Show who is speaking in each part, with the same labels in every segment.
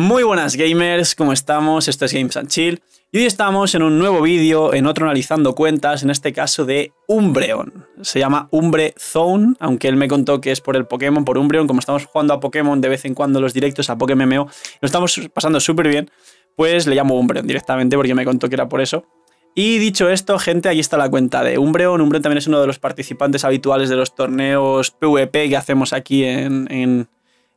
Speaker 1: Muy buenas gamers, ¿cómo estamos? Esto es Games and Chill y hoy estamos en un nuevo vídeo, en otro analizando cuentas, en este caso de Umbreon. Se llama Umbre Zone, aunque él me contó que es por el Pokémon, por Umbreon, como estamos jugando a Pokémon de vez en cuando los directos a Pokémon MMO, lo estamos pasando súper bien, pues le llamo Umbreon directamente porque me contó que era por eso. Y dicho esto, gente, ahí está la cuenta de Umbreon. Umbreon también es uno de los participantes habituales de los torneos PvP que hacemos aquí en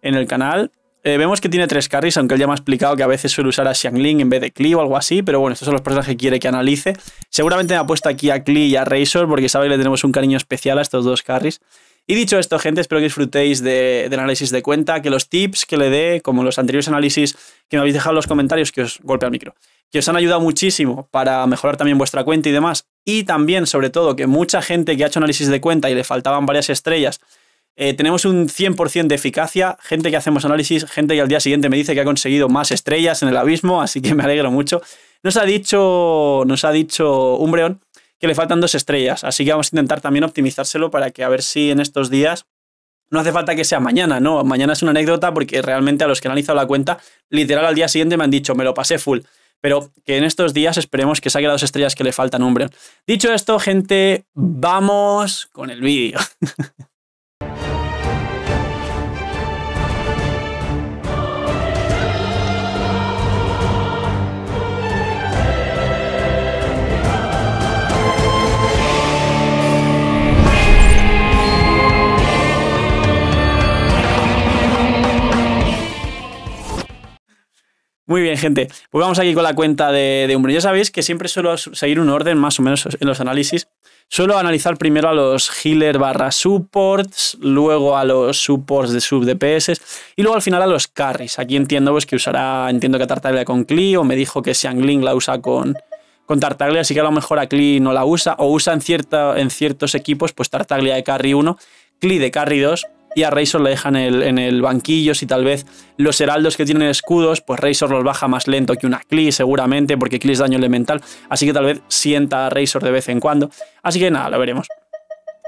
Speaker 1: el canal eh, vemos que tiene tres carries, aunque él ya me ha explicado que a veces suele usar a Xiangling en vez de Klee o algo así, pero bueno, estos son los personajes que quiere que analice. Seguramente me ha puesto aquí a Klee y a Razor porque sabe que le tenemos un cariño especial a estos dos carries. Y dicho esto, gente, espero que disfrutéis del análisis de cuenta, que los tips que le dé, como los anteriores análisis que me habéis dejado en los comentarios, que os golpea el micro, que os han ayudado muchísimo para mejorar también vuestra cuenta y demás. Y también, sobre todo, que mucha gente que ha hecho análisis de cuenta y le faltaban varias estrellas, eh, tenemos un 100% de eficacia, gente que hacemos análisis, gente que al día siguiente me dice que ha conseguido más estrellas en el abismo, así que me alegro mucho. Nos ha dicho, nos ha dicho Umbreon que le faltan dos estrellas, así que vamos a intentar también optimizárselo para que a ver si en estos días no hace falta que sea mañana, ¿no? Mañana es una anécdota porque realmente a los que han analizado la cuenta, literal al día siguiente me han dicho, me lo pasé full. Pero que en estos días esperemos que saque las dos estrellas que le faltan a Umbreon. Dicho esto, gente, vamos con el vídeo. Muy bien, gente. Pues vamos aquí con la cuenta de, de Umbro. Ya sabéis que siempre suelo seguir un orden más o menos en los análisis. Suelo analizar primero a los healer barra supports, luego a los supports de sub DPS y luego al final a los carries. Aquí entiendo pues, que usará, entiendo que Tartaglia con Klee o me dijo que Xiangling la usa con, con Tartaglia, así que a lo mejor a Klee no la usa o usa en, cierta, en ciertos equipos pues Tartaglia de carry 1, Klee de carry 2 y a Razor le dejan en el banquillo. Si tal vez los heraldos que tienen escudos, pues Razor los baja más lento que una Klee, seguramente, porque Klee es daño elemental. Así que tal vez sienta a Razor de vez en cuando. Así que nada, lo veremos.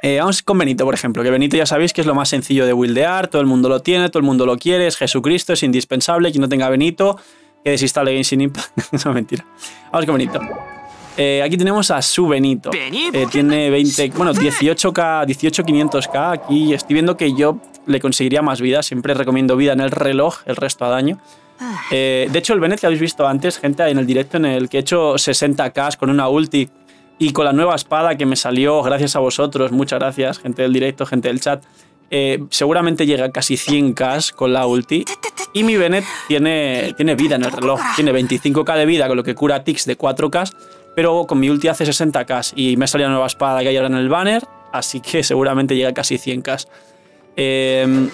Speaker 1: Eh, vamos con Benito, por ejemplo, que Benito ya sabéis que es lo más sencillo de buildear, todo el mundo lo tiene, todo el mundo lo quiere, es Jesucristo, es indispensable, quien no tenga Benito, que desinstale Game Impact, no mentira. Vamos con Benito. Eh, aquí tenemos a su Benito. Eh, tiene 20, bueno, 18K, 18.500K. Aquí estoy viendo que yo le conseguiría más vida. Siempre recomiendo vida en el reloj, el resto a daño. Ah. Eh, de hecho, el Benet que habéis visto antes, gente, en el directo en el que he hecho 60K con una ulti y con la nueva espada que me salió, gracias a vosotros, muchas gracias, gente del directo, gente del chat. seguramente llega a casi 100k con la ulti. Y mi Benet tiene, tiene vida en el reloj. Tiene 25k de vida, con lo que cura tics de 4k pero con mi ulti hace 60k y me salía la nueva espada que hay ahora en el banner, así que seguramente llega casi 100k. Em,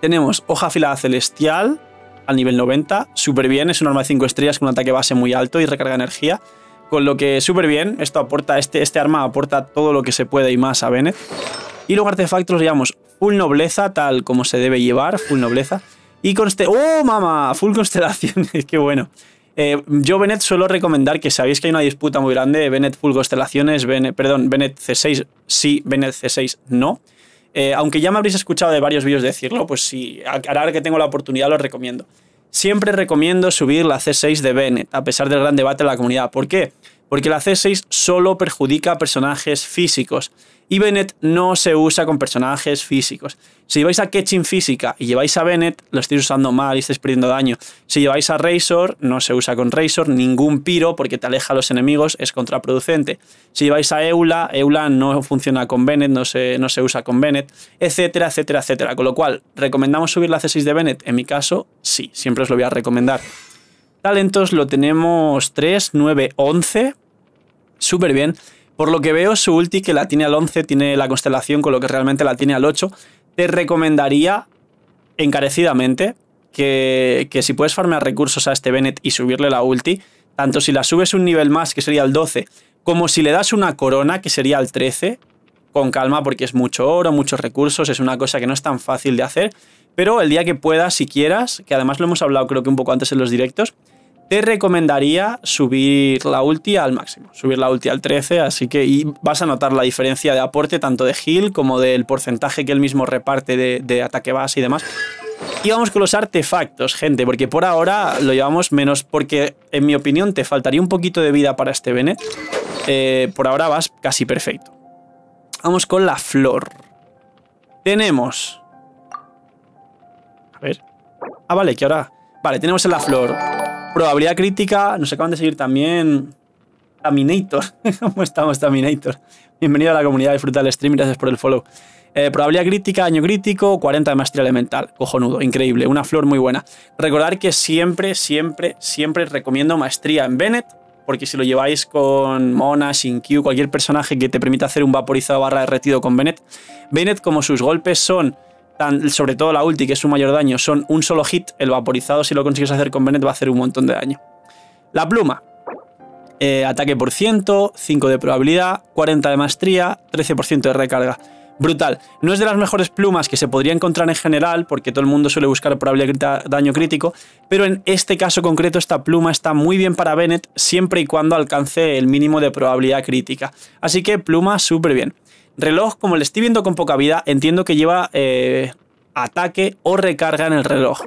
Speaker 1: tenemos hoja afilada celestial al nivel 90, súper bien, es un arma de 5 estrellas con un ataque base muy alto y recarga energía, con lo que súper bien, esto aporta, este, este arma aporta todo lo que se puede y más a Venet Y luego artefactos digamos, full nobleza, tal como se debe llevar, full nobleza. Y con este ¡Oh, mamá! Full constelación, qué bueno. Eh, yo Bennett suelo recomendar que sabéis que hay una disputa muy grande de Bennett Full Constelaciones, Bennett, perdón, Bennett C6 sí, Bennett C6 no. Eh, aunque ya me habréis escuchado de varios vídeos decirlo, pues sí, ahora que tengo la oportunidad lo recomiendo. Siempre recomiendo subir la C6 de Bennett, a pesar del gran debate en la comunidad. ¿Por qué? porque la C6 solo perjudica a personajes físicos y Bennett no se usa con personajes físicos. Si lleváis a Ketching física y lleváis a Bennett, lo estáis usando mal y estáis perdiendo daño. Si lleváis a Razor, no se usa con Razor, ningún piro porque te aleja a los enemigos, es contraproducente. Si lleváis a Eula, Eula no funciona con Bennett, no se, no se usa con Bennett, etcétera, etcétera, etcétera. Con lo cual, ¿recomendamos subir la C6 de Bennett? En mi caso, sí, siempre os lo voy a recomendar. Talentos lo tenemos 3, 9, 11. Súper bien. Por lo que veo, su ulti, que la tiene al 11, tiene la constelación, con lo que realmente la tiene al 8. Te recomendaría encarecidamente que, si puedes farmear recursos a este Bennett y subirle la ulti, tanto si la subes un nivel más, que sería el 12, como si le das una corona, que sería el 13, con calma porque es mucho oro, muchos recursos, es una cosa que no es tan fácil de hacer, pero el día que puedas, si quieras, que además lo hemos hablado creo que un poco antes en los directos, te recomendaría subir la ulti al máximo, subir la ulti al 13, así que vas a notar la diferencia de aporte tanto de heal como del porcentaje que él mismo reparte de, ataque base y demás. Y vamos con los artefactos, gente, porque por ahora lo llevamos menos, porque en mi opinión te faltaría un poquito de vida para este Bennett. Eh, por ahora vas casi perfecto. Vamos con la flor. Tenemos... A ver. Ah, vale, que ahora... Vale, tenemos en la flor Probabilidad crítica, nos acaban de seguir también Taminator. ¿Cómo estamos, Taminator? Bienvenido a la comunidad, disfruta el stream, gracias por el follow. Eh, probabilidad crítica, año crítico, 40 de maestría elemental. Cojonudo, increíble, una flor muy buena. Recordar que siempre, siempre, siempre recomiendo maestría en Bennett, porque si lo lleváis con Mona, Q, cualquier personaje que te permita hacer un vaporizado barra derretido con Bennett, Bennett, como sus golpes son sobre todo la ulti, que es su mayor daño, son un solo hit, el vaporizado, si lo consigues hacer con Bennett, va a hacer un montón de daño. La pluma. Eh, ataque por ciento, 5 de probabilidad, 40 de maestría, 13% de recarga. Brutal. No es de las mejores plumas que se podría encontrar en general, porque todo el mundo suele buscar probabilidad de daño crítico, pero en este caso concreto esta pluma está muy bien para Bennett siempre y cuando alcance el mínimo de probabilidad crítica. Así que pluma súper bien reloj, como le estoy viendo con poca vida, entiendo que lleva eh, ataque o recarga en el reloj.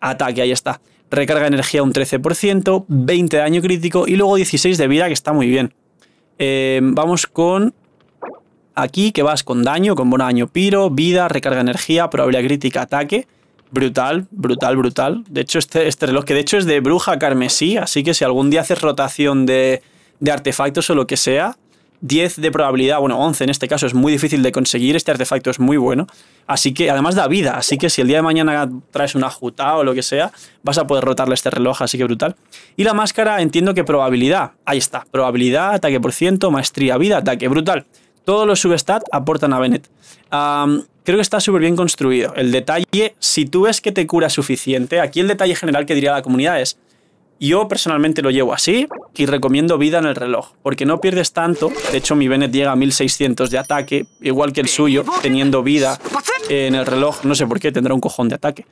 Speaker 1: Ataque, ahí está. Recarga energía un 13%, 20 de daño crítico y luego 16 de vida, que está muy bien. Eh, vamos con... Aquí, que vas con daño, con buen daño piro, vida, recarga energía, probabilidad crítica, ataque. Brutal, brutal, brutal. De hecho, este, este reloj, que de hecho es de bruja carmesí, así que si algún día haces rotación de, de artefactos o lo que sea, 10 de probabilidad, bueno, 11 en este caso, es muy difícil de conseguir, este artefacto es muy bueno, así que además da vida, así que si el día de mañana traes una juta o lo que sea, vas a poder rotarle este reloj, así que brutal. Y la máscara, entiendo que probabilidad, ahí está, probabilidad, ataque por ciento, maestría, vida, ataque, brutal. Todos los subestats aportan a Bennett. creo que está súper bien construido. El detalle, si tú ves que te cura suficiente, aquí el detalle general que diría la comunidad es, yo personalmente lo llevo así y recomiendo vida en el reloj, porque no pierdes tanto. De hecho, mi Bennett llega a 1600 de ataque, igual que el suyo, teniendo vida en el reloj. No sé por qué, tendrá un cojón de ataque.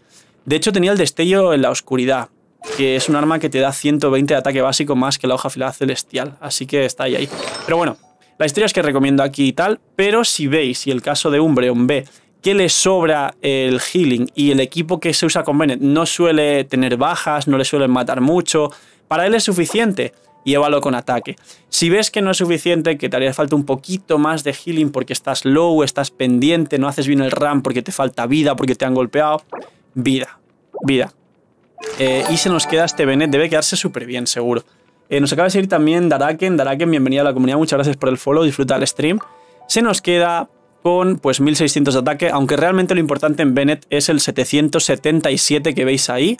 Speaker 1: De hecho, tenía el destello en la oscuridad, que es un arma que te da 120 de ataque básico más que la hoja afilada celestial, así que está ahí, ahí. Pero bueno, la historia es que recomiendo aquí y tal, pero si veis, y el caso de Umbreon B... ¿Qué le sobra el healing y el equipo que se usa con Bennett no suele tener bajas, no le suelen matar mucho, para él es suficiente. Llévalo con ataque. Si ves que no es suficiente, que te haría falta un poquito más de healing porque estás low, estás pendiente, no haces bien el ram porque te falta vida, porque te han golpeado, vida, vida. Eh, y se nos queda este Bennett, debe quedarse súper bien, seguro. Eh, nos acaba de seguir también Daraken. Daraken, bienvenida a la comunidad, muchas gracias por el follow, disfruta el stream. Se nos queda pues 1600 de ataque, aunque realmente lo importante en Bennett es el 777 que veis ahí,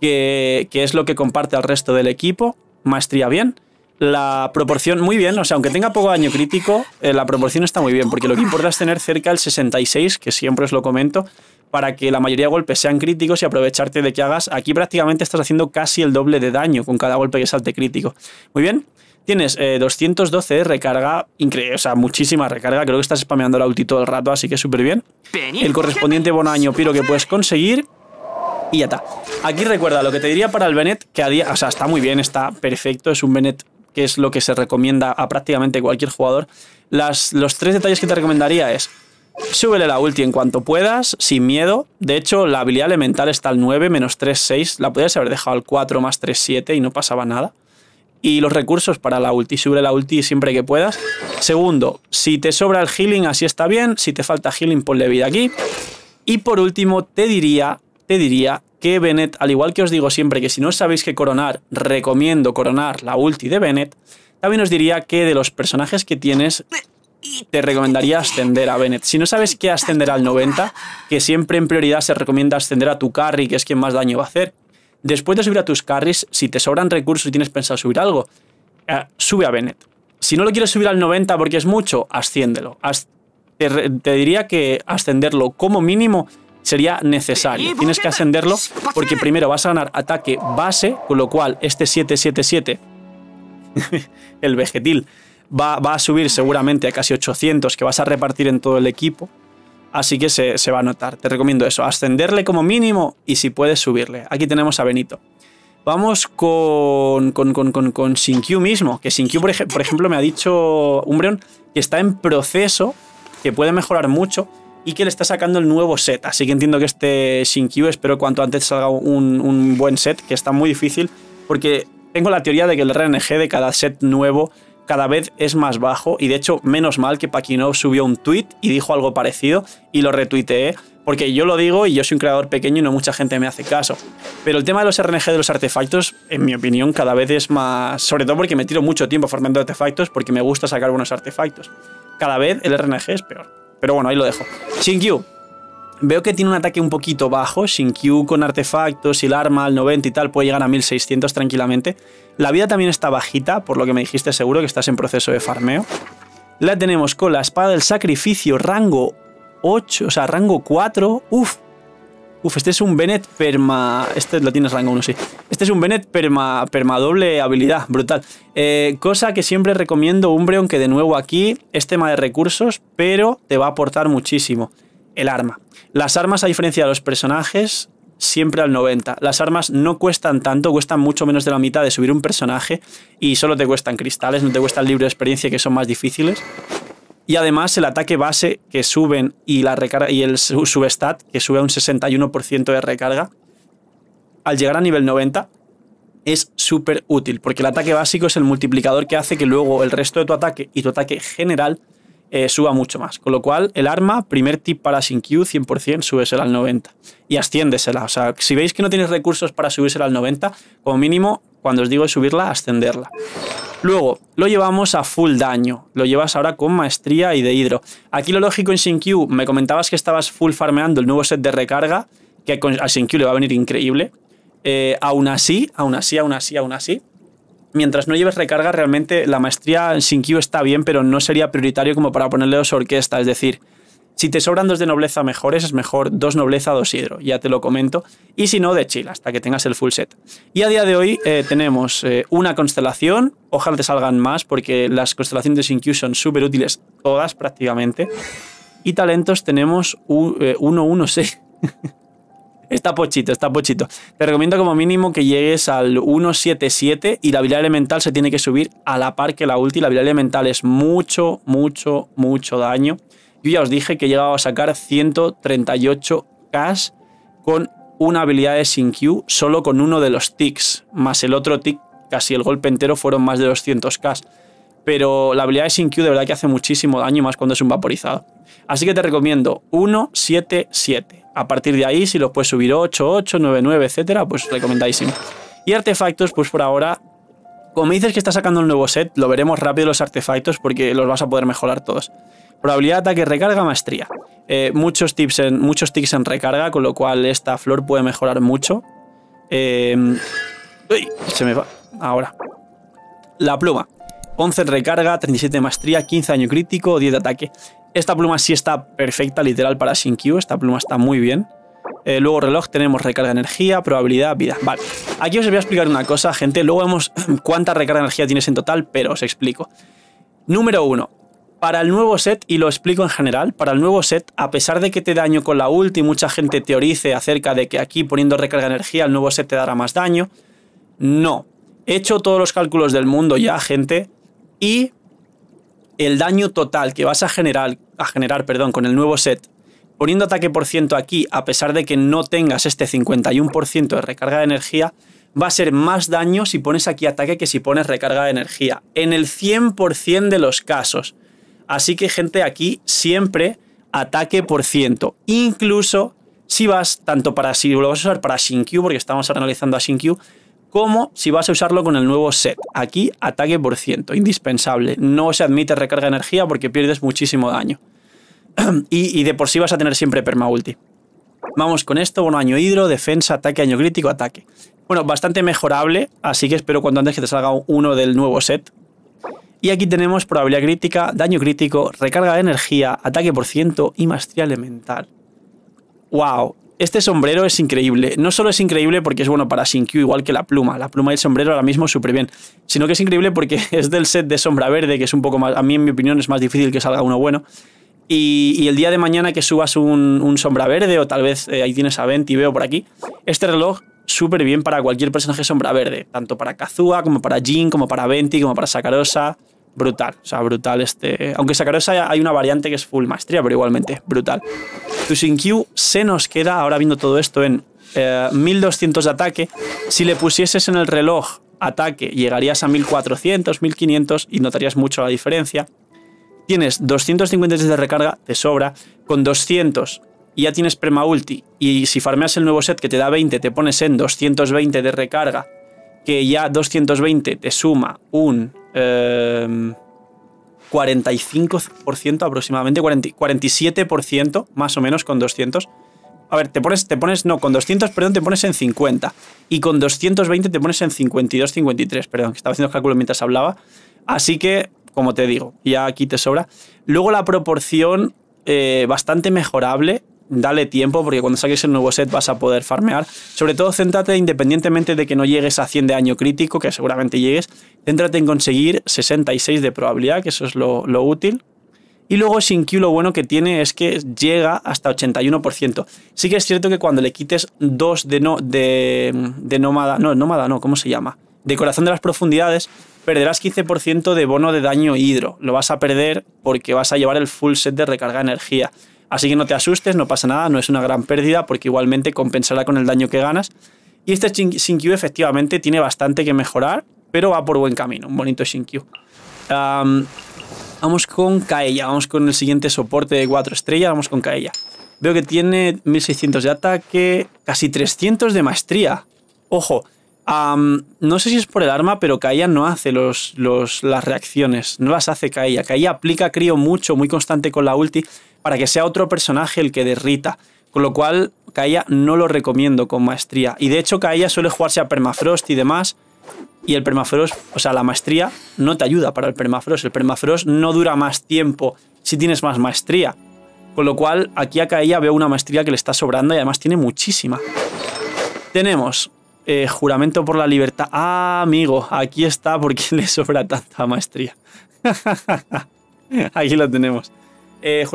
Speaker 1: que, es lo que comparte al resto del equipo. Maestría bien. La proporción, muy bien, o sea, aunque tenga poco daño crítico, eh, la proporción está muy bien, porque lo que importa es tener cerca el 66, que siempre os lo comento, para que la mayoría de golpes sean críticos y aprovecharte de que hagas. Aquí prácticamente estás haciendo casi el doble de daño con cada golpe que salte crítico. Muy bien, Tienes eh, 212 recarga, increíble, o sea, muchísima recarga. Creo que estás spameando la ulti todo el rato, así que súper bien. El correspondiente bono año piro que puedes conseguir. Y ya está. Aquí recuerda lo que te diría para el Bennett, que a día, o sea, está muy bien, está perfecto, es un Bennett que es lo que se recomienda a prácticamente cualquier jugador. Las, los tres detalles que te recomendaría es Súbele la ulti en cuanto puedas, sin miedo. De hecho, la habilidad elemental está al 9, menos 3, 6. La podrías haber dejado al 4, más 3, 7 y no pasaba nada y los recursos para la ulti. Sube la ulti siempre que puedas. Segundo, si te sobra el healing, así está bien. Si te falta healing, ponle vida aquí. Y por último, te diría, te diría que Bennett, al igual que os digo siempre que si no sabéis que coronar, recomiendo coronar la ulti de Bennett, también os diría que de los personajes que tienes, te recomendaría ascender a Bennett. Si no sabes qué ascender al 90, que siempre en prioridad se recomienda ascender a tu carry, que es quien más daño va a hacer, Después de subir a tus carries, si te sobran recursos y tienes pensado subir algo, eh, sube a Bennett. Si no lo quieres subir al 90 porque es mucho, asciéndelo. te, diría que ascenderlo como mínimo sería necesario. Tienes que ascenderlo porque primero vas a ganar ataque base, con lo cual este 777, el vegetil, va, va a subir seguramente a casi 800 que vas a repartir en todo el equipo. Así que se, va a notar. Te recomiendo eso, ascenderle como mínimo y si puedes subirle. Aquí tenemos a Benito. Vamos con, con, con, con, con mismo, que SinQ, por, ejemplo, me ha dicho Umbreon que está en proceso, que puede mejorar mucho y que le está sacando el nuevo set. Así que entiendo que este Shinkyu espero cuanto antes salga un, un buen set, que está muy difícil, porque tengo la teoría de que el RNG de cada set nuevo cada vez es más bajo y de hecho menos mal que Paquino subió un tweet y dijo algo parecido y lo retuiteé porque yo lo digo y yo soy un creador pequeño y no mucha gente me hace caso. Pero el tema de los RNG de los artefactos, en mi opinión, cada vez es más, sobre todo porque me tiro mucho tiempo formando artefactos porque me gusta sacar buenos artefactos. Cada vez el RNG es peor. Pero bueno, ahí lo dejo. you. Veo que tiene un ataque un poquito bajo, sin Q con artefactos y el arma al 90 y tal, puede llegar a 1600 tranquilamente. La vida también está bajita, por lo que me dijiste seguro que estás en proceso de farmeo. La tenemos con la espada del sacrificio, rango 8, o sea, rango 4. Uf, uf, este es un Bennett perma... Este lo tienes rango 1, sí. Este es un Bennett perma, perma doble habilidad, brutal. Eh, cosa que siempre recomiendo Umbreon, que de nuevo aquí es tema de recursos, pero te va a aportar muchísimo el arma. Las armas, a diferencia de los personajes, siempre al 90. Las armas no cuestan tanto, cuestan mucho menos de la mitad de subir un personaje y solo te cuestan cristales, no te cuestan libros de experiencia que son más difíciles. Y además el ataque base que suben y, la y el substat que sube a un 61% de recarga, al llegar a nivel 90 es súper útil, porque el ataque básico es el multiplicador que hace que luego el resto de tu ataque y tu ataque general eh, suba mucho más. Con lo cual, el arma, primer tip para SinQ, 100% súbesela al 90 y asciéndesela. O sea, si veis que no tienes recursos para subírsela al 90, como mínimo, cuando os digo subirla, ascenderla. Luego, lo llevamos a full daño. Lo llevas ahora con maestría y de hidro. Aquí lo lógico en SinQ, me comentabas que estabas full farmeando el nuevo set de recarga, que a SinQ le va a venir increíble. Eh, aún así, aún así, aún así, aún así, mientras no lleves recarga, realmente la maestría sin Q está bien, pero no sería prioritario como para ponerle dos orquesta. Es decir, si te sobran dos de nobleza mejores, es mejor dos nobleza, dos hidro, ya te lo comento. Y si no, de chill, hasta que tengas el full set. Y a día de hoy eh, tenemos eh, una constelación, ojalá te salgan más, porque las constelaciones de sin Q son súper útiles, todas prácticamente. Y talentos tenemos 1-1-6. Está pochito, está pochito. Te recomiendo como mínimo que llegues al 177 y la habilidad elemental se tiene que subir a la par que la ulti. La habilidad elemental es mucho, mucho, mucho daño. Yo ya os dije que llegaba a sacar 138k con una habilidad de sin Q solo con uno de los ticks, más el otro tick, casi el golpe entero fueron más de 200k pero la habilidad de Sin Q de verdad que hace muchísimo daño, más cuando es un vaporizado. Así que te recomiendo 1, 7, 7. A partir de ahí, si los puedes subir 8, 8, 9, 9, etcétera, pues recomendadísimo. Y artefactos, pues por ahora como dices que está sacando el nuevo set, lo veremos rápido los artefactos porque los vas a poder mejorar todos. Probabilidad de ataque, recarga, maestría. Eh, muchos, tips en, muchos en recarga, con lo cual esta flor puede mejorar mucho. Eh, uy, se me va. Ahora. La pluma. 11 recarga, 37 de maestría, 15 daño crítico, 10 de ataque. Esta pluma sí está perfecta, literal, para Sin Q. Esta pluma está muy bien. Eh, luego reloj, tenemos recarga de energía, probabilidad, vida. Vale, aquí os voy a explicar una cosa, gente. Luego vemos cuánta recarga de energía tienes en total, pero os explico. Número 1. Para el nuevo set, y lo explico en general, para el nuevo set, a pesar de que te daño con la ulti, mucha gente teorice acerca de que aquí poniendo recarga de energía el nuevo set te dará más daño, no. He hecho todos los cálculos del mundo ya, gente, y el daño total que vas a generar, a generar perdón, con el nuevo set, poniendo ataque por ciento aquí, a pesar de que no tengas este 51% de recarga de energía, va a ser más daño si pones aquí ataque que si pones recarga de energía, en el 100% de los casos. Así que gente, aquí siempre ataque por ciento, incluso si vas tanto para si lo vas a usar para porque estamos analizando a Shinkyu como si vas a usarlo con el nuevo set. Aquí ataque por ciento, indispensable. No se admite recarga de energía porque pierdes muchísimo daño. y, de por sí vas a tener siempre permaulti. Vamos con esto, bueno, año hidro, defensa, ataque, año crítico, ataque. Bueno, bastante mejorable, así que espero cuanto antes que te salga uno del nuevo set. Y aquí tenemos probabilidad crítica, daño crítico, recarga de energía, ataque por ciento y maestría elemental. ¡Wow! Este sombrero es increíble. No solo es increíble porque es bueno para Shinkyu, igual que la pluma. La pluma y el sombrero ahora mismo súper bien. Sino que es increíble porque es del set de sombra verde, que es un poco más. A mí, en mi opinión, es más difícil que salga uno bueno. Y, el día de mañana que subas un, sombra verde, o tal vez eh, ahí tienes a Venti, veo por aquí. Este reloj, súper bien para cualquier personaje sombra verde. Tanto para Kazuha, como para Jin, como para Venti, como para Sakarosa brutal. O sea, brutal este. Aunque sacaros hay una variante que es full maestría, pero igualmente, brutal. Tu pues sinq se nos queda, ahora viendo todo esto, en 1200 eh, de ataque. Si le pusieses en el reloj ataque, llegarías a 1400, 1500 y notarías mucho la diferencia. Tienes 250 de recarga, te sobra. Con 200 y ya tienes Prema Ulti. Y si farmeas el nuevo set que te da 20, te pones en 220 de recarga, que ya 220 te suma un 45% em, aproximadamente, 47% más o menos con 200. A ver, te pones, te pones, no, con 200, perdón, te pones en 50. Y con 220 te pones en 52, 53, perdón, que estaba haciendo cálculos mientras hablaba. Así que, como te digo, ya aquí te sobra. Luego la proporción eh, bastante mejorable dale tiempo, porque cuando saques el nuevo set vas a poder farmear. Sobre todo, céntrate, independientemente de que no llegues a 100 de año crítico, que seguramente llegues, céntrate en conseguir 66 de probabilidad, que eso es lo, útil. Y luego sin Q lo bueno que tiene es que llega hasta 81%. Sí que es cierto que cuando le quites 2 de, no, de, de nómada, no, nómada no, ¿cómo se llama? De corazón de las profundidades, perderás 15% de bono de daño hidro. Lo vas a perder porque vas a llevar el full set de recarga de energía. Así que no te asustes, no pasa nada, no es una gran pérdida porque igualmente compensará con el daño que ganas. Y este Shinkyu efectivamente tiene bastante que mejorar, pero va por buen camino, un bonito Shinkyu. vamos con Kaella, vamos con el siguiente soporte de 4 estrellas, vamos con Kaella. Veo que tiene 1600 de ataque, casi 300 de maestría. Ojo, no sé si es por el arma, pero Kaella no hace los, las reacciones, no las hace Kaella. Kaella aplica crío mucho, muy constante con la ulti, para que sea otro personaje el que derrita. Con lo cual, Kaeya no lo recomiendo con maestría. Y de hecho, Caía suele jugarse a permafrost y demás. Y el permafrost, o sea, la maestría no te ayuda para el permafrost. El permafrost no dura más tiempo si tienes más maestría. Con lo cual, aquí a Kaeya veo una maestría que le está sobrando y además tiene muchísima. Tenemos eh, juramento por la libertad. Ah, amigo, aquí está porque le sobra tanta maestría. aquí lo tenemos. Eh,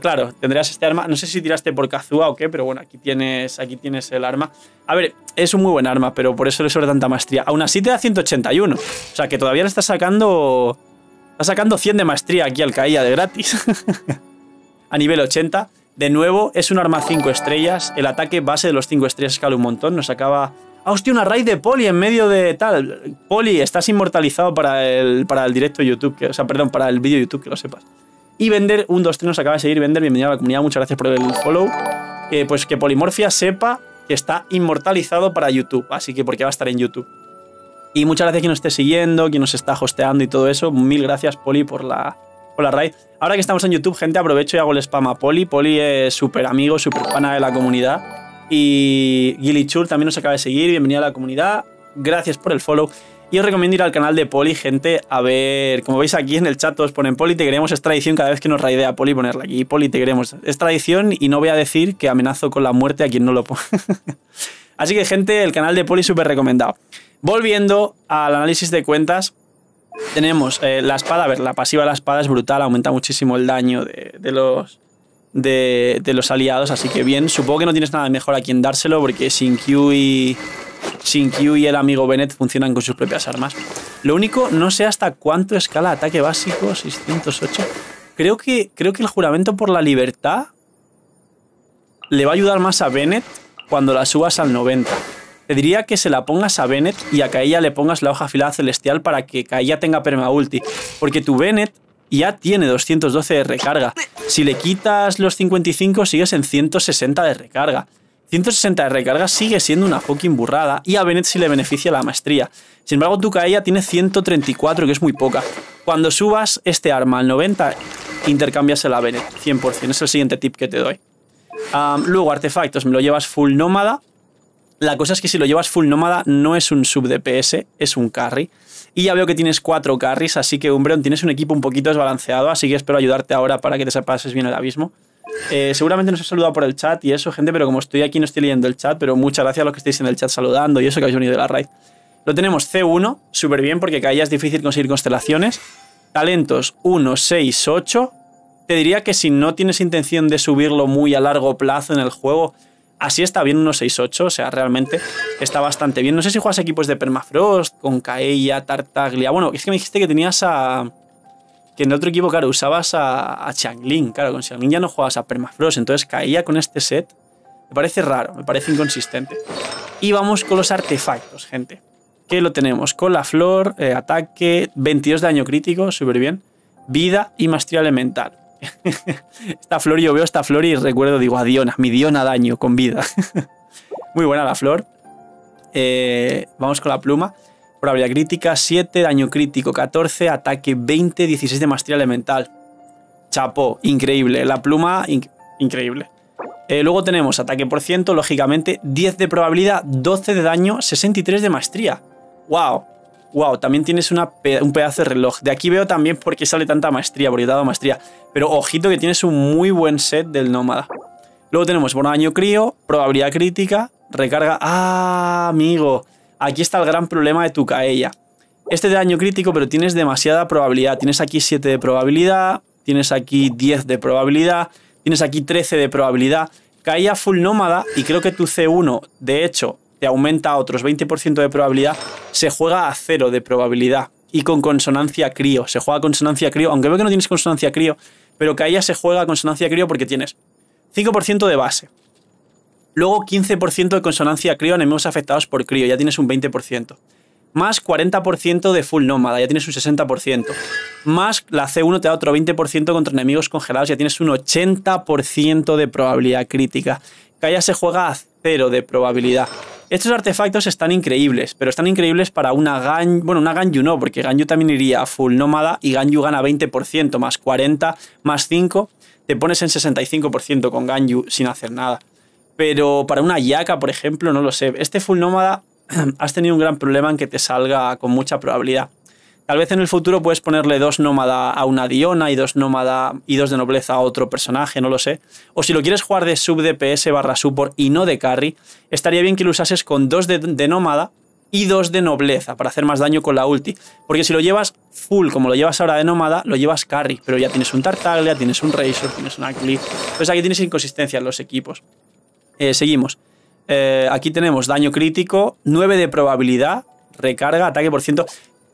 Speaker 1: claro, tendrías este arma. No sé si tiraste por Kazua o qué, pero bueno, aquí tienes, aquí tienes el arma. A ver, es un muy buen arma, pero por eso le sobra tanta maestría. Aún así te da 181. O sea que todavía le estás sacando. Está sacando 100 de maestría aquí al caída de gratis. a nivel 80. De nuevo, es un arma 5 estrellas. El ataque base de los 5 estrellas escala un montón. Nos acaba. ¡Ah, hostia! Una raid de Poli en medio de tal. Poli, estás inmortalizado para el, para el directo de YouTube. o sea, perdón, para el vídeo YouTube, que lo sepas. Y vender, un 2, 3 nos acaba de seguir vender. Bienvenido a la comunidad, muchas gracias por el follow. pues que Polimorfia sepa que está inmortalizado para YouTube, así que porque va a estar en YouTube. Y muchas gracias a quien nos esté siguiendo, quien nos está hosteando y todo eso. Mil gracias, Poli, por la, por la raid. Ahora que estamos en YouTube, gente, aprovecho y hago el spam a Poli. Poli es súper amigo, súper pana de la comunidad. Y Gilichur también nos acaba de seguir. Bienvenido a la comunidad. Gracias por el follow. Y os recomiendo ir al canal de Poli, gente, a ver, como veis aquí en el chat os ponen Poli, te queremos, es tradición cada vez que nos raidea Poli ponerla aquí, Poli, te queremos, es tradición y no voy a decir que amenazo con la muerte a quien no lo pone. Así que, gente, el canal de Poli súper recomendado. Volviendo al análisis de cuentas, tenemos eh, la espada, a ver, la pasiva de la espada es brutal, aumenta muchísimo el daño de los de, los aliados, así que bien. Supongo que no tienes nada mejor a quien dárselo porque sin Q y... Sin Q y el amigo Bennett funcionan con sus propias armas. Lo único, no sé hasta cuánto escala ataque básico, 608. Creo que, creo que el juramento por la libertad le va a ayudar más a Bennett cuando la subas al 90. Te diría que se la pongas a Bennett y a Kaella le pongas la hoja afilada celestial para que Kaella tenga perma ulti. Porque tu Bennett ya tiene 212 de recarga. Si le quitas los 55, sigues en 160 de recarga. 160 de recarga sigue siendo una fucking burrada y a Bennett sí le beneficia la maestría. Sin embargo, tu caella tiene 134, que es muy poca. Cuando subas este arma al 90, intercambias a Bennett, 100%. Es el siguiente tip que te doy. luego, artefactos, me lo llevas full nómada. La cosa es que si lo llevas full nómada no es un sub DPS, es un carry. Y ya veo que tienes cuatro carries, así que Umbreon, tienes un equipo un poquito desbalanceado, así que espero ayudarte ahora para que te sepases bien el abismo. Eh, seguramente nos has saludado por el chat y eso, gente, pero como estoy aquí no estoy leyendo el chat, pero muchas gracias a los que estáis en el chat saludando y eso que habéis venido de la raid. Lo tenemos C1, súper bien, porque caía es difícil conseguir constelaciones. Talentos 1, 6, 8. Te diría que si no tienes intención de subirlo muy a largo plazo en el juego, así está bien unos 6-8, o sea, realmente está bastante bien. No sé si juegas equipos de Permafrost, con Caella, Tartaglia. Bueno, es que me dijiste que tenías a. Que en el otro equipo, claro, usabas a, a Claro, con Changlin ya no jugabas a Permafrost, entonces Caella con este set me parece raro, me parece inconsistente. Y vamos con los artefactos, gente. ¿Qué lo tenemos con la flor, eh, ataque, 22 de daño crítico, súper bien, vida y maestría elemental. esta flor, yo veo esta flor y recuerdo, digo, a ah, Diona, mi Diona daño con vida. Muy buena la flor. Eh, vamos con la pluma. Probabilidad crítica 7, daño crítico 14, ataque 20, 16 de maestría elemental. Chapo, increíble. La pluma, increíble. Eh, luego tenemos ataque por ciento, lógicamente, 10 de probabilidad, 12 de daño, 63 de maestría. ¡Wow! wow, también tienes un pedazo de reloj. De aquí veo también por qué sale tanta maestría, porque he dado maestría. Pero ojito que tienes un muy buen set del nómada. Luego tenemos daño crío, probabilidad crítica, recarga. ¡Ah, amigo! Aquí está el gran problema de tu caella. Este de daño crítico, pero tienes demasiada probabilidad. Tienes aquí 7 de probabilidad, tienes aquí 10 de probabilidad, tienes aquí 13 de probabilidad. Caella full nómada y creo que tu C1, de hecho, te aumenta otros 20% de probabilidad, se juega a 0 de probabilidad y con consonancia crío. Se juega consonancia crío, aunque veo que no tienes consonancia crío, pero que se juega consonancia crío porque tienes 5% de base. Luego 15% de consonancia crío enemigos afectados por crío, ya tienes un 20%. Más 40% de full nómada, ya tienes un 60%. Más la C1 te da otro 20% contra enemigos congelados, ya tienes un 80% de probabilidad crítica. Kaya se juega a 0 de probabilidad. Estos artefactos están increíbles, pero están increíbles para una Ganyu, bueno, una Ganyu no, porque Ganyu también iría a full nómada y Ganyu gana 20%, más 40, más 5, te pones en 65% con Ganyu sin hacer nada. Pero para una Yaka, por ejemplo, no lo sé. Este full nómada has tenido un gran problema en que te salga con mucha probabilidad. Tal vez en el futuro puedes ponerle dos nómada a una Diona y dos nómada y dos de nobleza a otro personaje, no lo sé. O si lo quieres jugar de sub DPS barra support y no de carry, estaría bien que lo usases con dos de, nómada y dos de nobleza para hacer más daño con la ulti. Porque si lo llevas full, como lo llevas ahora de nómada, lo llevas carry. Pero ya tienes un Tartaglia, tienes un Razor, tienes un Akli. pues aquí tienes inconsistencia en los equipos. Eh, seguimos. Eh, aquí tenemos daño crítico, 9 de probabilidad, recarga, ataque por ciento.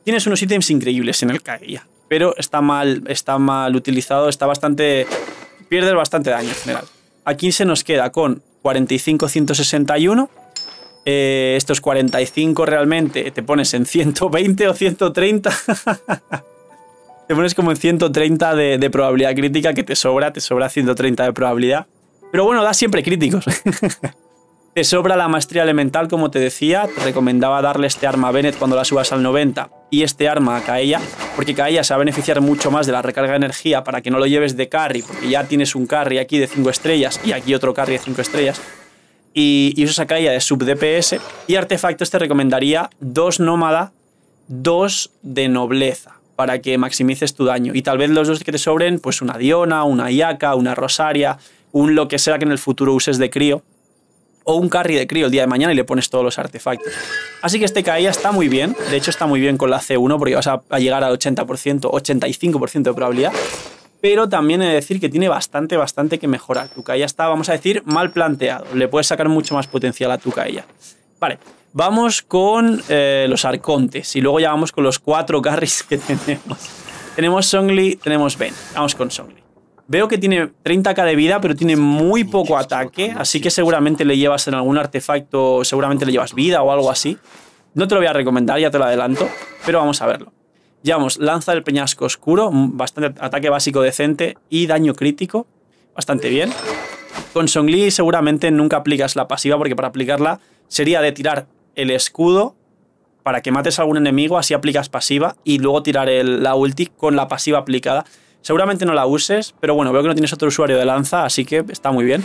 Speaker 1: Tienes unos ítems increíbles en el caería, pero está mal, está mal utilizado, está bastante... Pierdes bastante daño en general. Aquí se nos queda con 45, 161. estos 45 realmente te pones en 120 o 130. te pones como en 130 de, de, probabilidad crítica, que te sobra, te sobra 130 de probabilidad. Pero bueno, da siempre críticos. Te sobra la maestría elemental, como te decía. Te recomendaba darle este arma a Bennett cuando la subas al 90 y este arma a Kaella, porque Kaella se va a beneficiar mucho más de la recarga de energía para que no lo lleves de carry, porque ya tienes un carry aquí de 5 estrellas y aquí otro carry de 5 estrellas. Y, usas a Kaella de sub DPS. Y artefactos te recomendaría 2 nómada, 2 de nobleza, para que maximices tu daño. Y tal vez los dos que te sobren, pues una Diona, una Iaca, una Rosaria, un lo que sea que en el futuro uses de crío o un carry de crío el día de mañana y le pones todos los artefactos. Así que este caída está muy bien, de hecho está muy bien con la C1 porque vas a, llegar al 80%, 85% de probabilidad, pero también he de decir que tiene bastante, bastante que mejorar. Tu ya está, vamos a decir, mal planteado, le puedes sacar mucho más potencial a tu caída Vale, vamos con eh, los arcontes y luego ya vamos con los cuatro carries que tenemos. tenemos Songli, tenemos Ben, vamos con Songli. Veo que tiene 30k de vida, pero tiene muy poco ataque, así que seguramente le llevas en algún artefacto, seguramente le llevas vida o algo así. No te lo voy a recomendar, ya te lo adelanto, pero vamos a verlo. Llevamos lanza del peñasco oscuro, bastante ataque básico decente y daño crítico, bastante bien. Con Songli seguramente nunca aplicas la pasiva porque para aplicarla sería de tirar el escudo para que mates a algún enemigo, así aplicas pasiva y luego tirar la ulti con la pasiva aplicada. Seguramente no la uses, pero bueno, veo que no tienes otro usuario de lanza, así que está muy bien.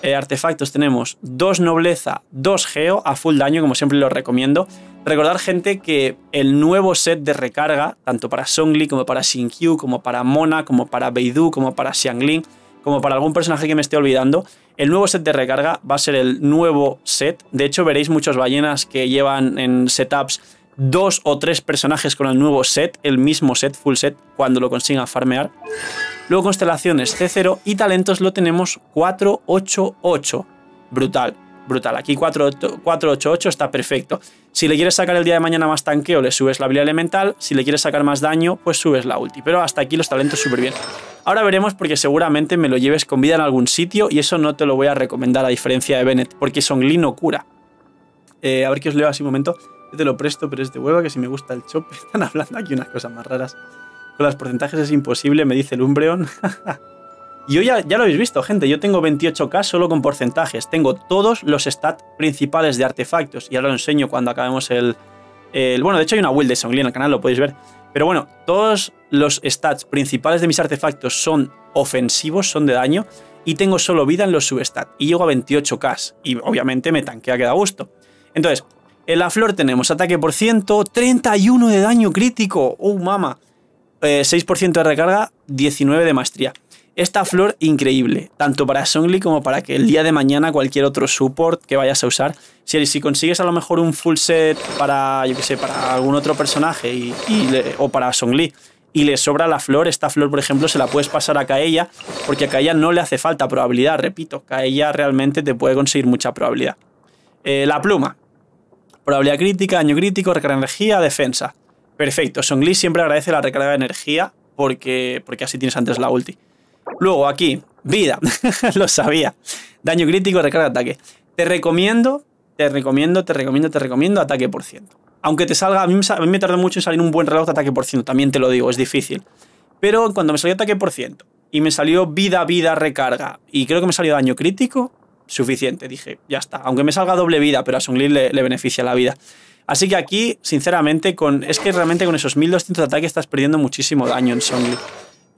Speaker 1: Eh, artefactos tenemos dos nobleza, 2 geo a full daño, como siempre lo recomiendo. Recordar, gente, que el nuevo set de recarga, tanto para Songli como para Xingqiu, como para Mona, como para Beidou, como para Xiangling, como para algún personaje que me esté olvidando, el nuevo set de recarga va a ser el nuevo set. De hecho, veréis muchos ballenas que llevan en setups dos o tres personajes con el nuevo set, el mismo set, full set, cuando lo consigan farmear. Luego constelaciones C0 y talentos lo tenemos 488. Brutal, brutal. Aquí 488 está perfecto. Si le quieres sacar el día de mañana más tanqueo, le subes la habilidad elemental. Si le quieres sacar más daño, pues subes la ulti. Pero hasta aquí los talentos súper bien. Ahora veremos porque seguramente me lo lleves con vida en algún sitio y eso no te lo voy a recomendar a diferencia de Bennett, porque son o cura. Eh, a ver qué os leo así un momento. Yo te lo presto, pero es de hueva que si me gusta el chop. Están hablando aquí unas cosas más raras. Con los porcentajes es imposible, me dice el Umbreon. Yo ya, ya, lo habéis visto, gente. Yo tengo 28k solo con porcentajes. Tengo todos los stats principales de artefactos. Y ahora lo enseño cuando acabemos el, bueno, de hecho hay una build de Songli en el canal, lo podéis ver. Pero bueno, todos los stats principales de mis artefactos son ofensivos, son de daño. Y tengo solo vida en los substats. Y llego a 28k. Y obviamente me tanquea que da gusto. Entonces, en la flor tenemos ataque por ciento, 31 de daño crítico. ¡Oh, mama! 6% eh, de recarga, 19 de maestría. Esta flor increíble, tanto para Songli como para que el día de mañana cualquier otro support que vayas a usar. Si, consigues a lo mejor un full set para, yo que sé, para algún otro personaje o para Songli y le sobra la flor, esta flor, por ejemplo, se la puedes pasar a Kaella, porque a Kaella no le hace falta probabilidad, repito, Kaella realmente te puede conseguir mucha probabilidad. Eh, la pluma, Probabilidad crítica, daño crítico, recarga de energía, defensa. Perfecto, songlis siempre agradece la recarga de energía porque, porque así tienes antes la ulti. Luego aquí, vida, lo sabía. Daño crítico, recarga de ataque. Te recomiendo, te recomiendo, te recomiendo, te recomiendo ataque por ciento. Aunque te salga, a a mí me tardó mucho en salir un buen reloj de ataque por ciento, también te lo digo, es difícil. Pero cuando me salió ataque por ciento y me salió vida, vida, recarga y creo que me salió daño crítico, suficiente. Dije, ya está. Aunque me salga doble vida, pero a songli le, beneficia la vida. Así que aquí, sinceramente, con, es que realmente con esos 1200 de ataque estás perdiendo muchísimo daño en Songli.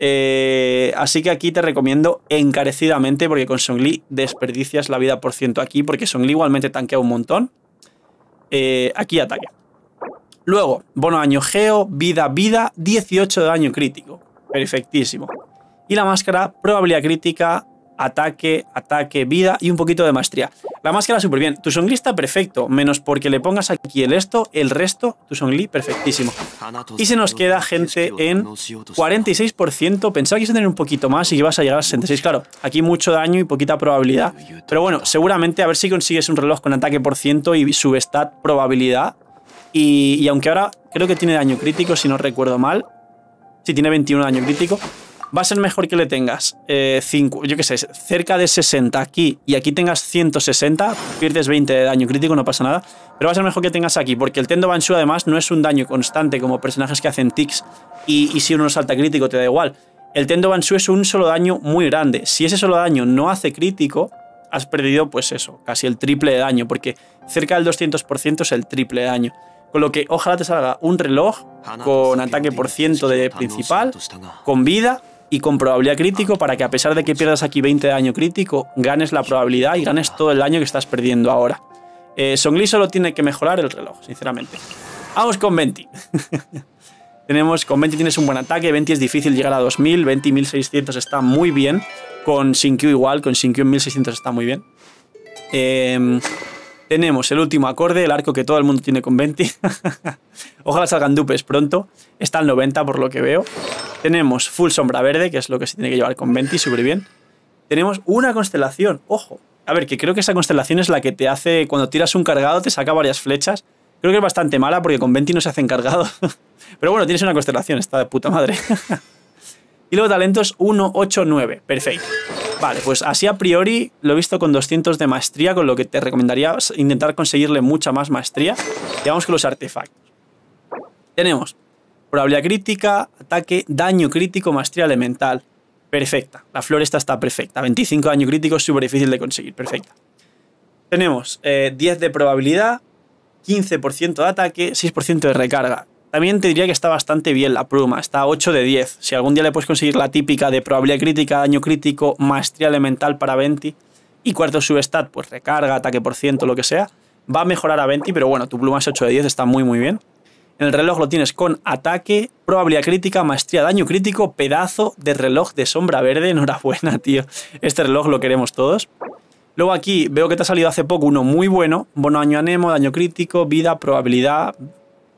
Speaker 1: Eh, así que aquí te recomiendo encarecidamente, porque con Songli desperdicias la vida por ciento aquí, porque Songli igualmente tanquea un montón. Eh, aquí ataque. Luego, bono daño geo, vida, vida, 18 de daño crítico. Perfectísimo. Y la máscara, probabilidad crítica, ataque, ataque, vida y un poquito de maestría. La máscara súper bien. Tu songli está perfecto, menos porque le pongas aquí el esto, el resto, tu songli perfectísimo. Y se nos queda gente en 46%. Pensaba que ibas a tener un poquito más y que ibas a llegar a 66. Claro, aquí mucho daño y poquita probabilidad. Pero bueno, seguramente a ver si consigues un reloj con ataque por ciento y subestad probabilidad. Y, aunque ahora creo que tiene daño crítico, si no recuerdo mal. Si tiene 21 daño crítico va a ser mejor que le tengas, eh, cinco, yo qué sé, cerca de 60 aquí y aquí tengas 160, pierdes 20 de daño crítico, no pasa nada. Pero va a ser mejor que tengas aquí, porque el Tendo Banshu además no es un daño constante como personajes que hacen tics y, y si uno salta crítico te da igual. El Tendo Banshu es un solo daño muy grande. Si ese solo daño no hace crítico, has perdido pues eso, casi el triple de daño, porque cerca del 200% es el triple de daño. Con lo que ojalá te salga un reloj con ataque por ciento de principal, con vida y con probabilidad crítico para que a pesar de que pierdas aquí 20 de daño crítico, ganes la probabilidad y ganes todo el daño que estás perdiendo ahora. Eh, Songli solo tiene que mejorar el reloj, sinceramente. Vamos con 20. Tenemos, con 20 tienes un buen ataque, 20 es difícil llegar a 2000, 20 1600 está muy bien, con Q igual, con Shinkyu 1600 está muy bien. Em, tenemos el último acorde, el arco que todo el mundo tiene con 20. Ojalá salgan dupes pronto. Está al 90 por lo que veo. Tenemos full sombra verde, que es lo que se tiene que llevar con Venti, súper bien. Tenemos una constelación, ojo. A ver, que creo que esa constelación es la que te hace, cuando tiras un cargado, te saca varias flechas. Creo que es bastante mala porque con Venti no se hacen cargados. Pero bueno, tienes una constelación, está de puta madre. y luego talentos 1, 8, 9. Perfecto. Vale, pues así a priori lo he visto con 200 de maestría, con lo que te recomendaría intentar conseguirle mucha más maestría. Digamos con los artefactos. Tenemos Probabilidad crítica, ataque, daño crítico, maestría elemental. Perfecta. La flor esta está perfecta. 25 daño crítico, súper difícil de conseguir. Perfecta. Tenemos 10 eh, de probabilidad, 15% de ataque, 6% de recarga. También te diría que está bastante bien la pluma, está 8 de 10. Si algún día le puedes conseguir la típica de probabilidad crítica, daño crítico, maestría elemental para 20 y cuarto subestat, pues recarga, ataque por ciento, lo que sea, va a mejorar a 20, pero bueno, tu pluma es 8 de 10, está muy muy bien. En el reloj lo tienes con ataque, probabilidad crítica, maestría, daño crítico, pedazo de reloj de sombra verde. Enhorabuena, tío. Este reloj lo queremos todos. Luego aquí veo que te ha salido hace poco uno muy bueno. Bono daño anemo, daño crítico, vida, probabilidad.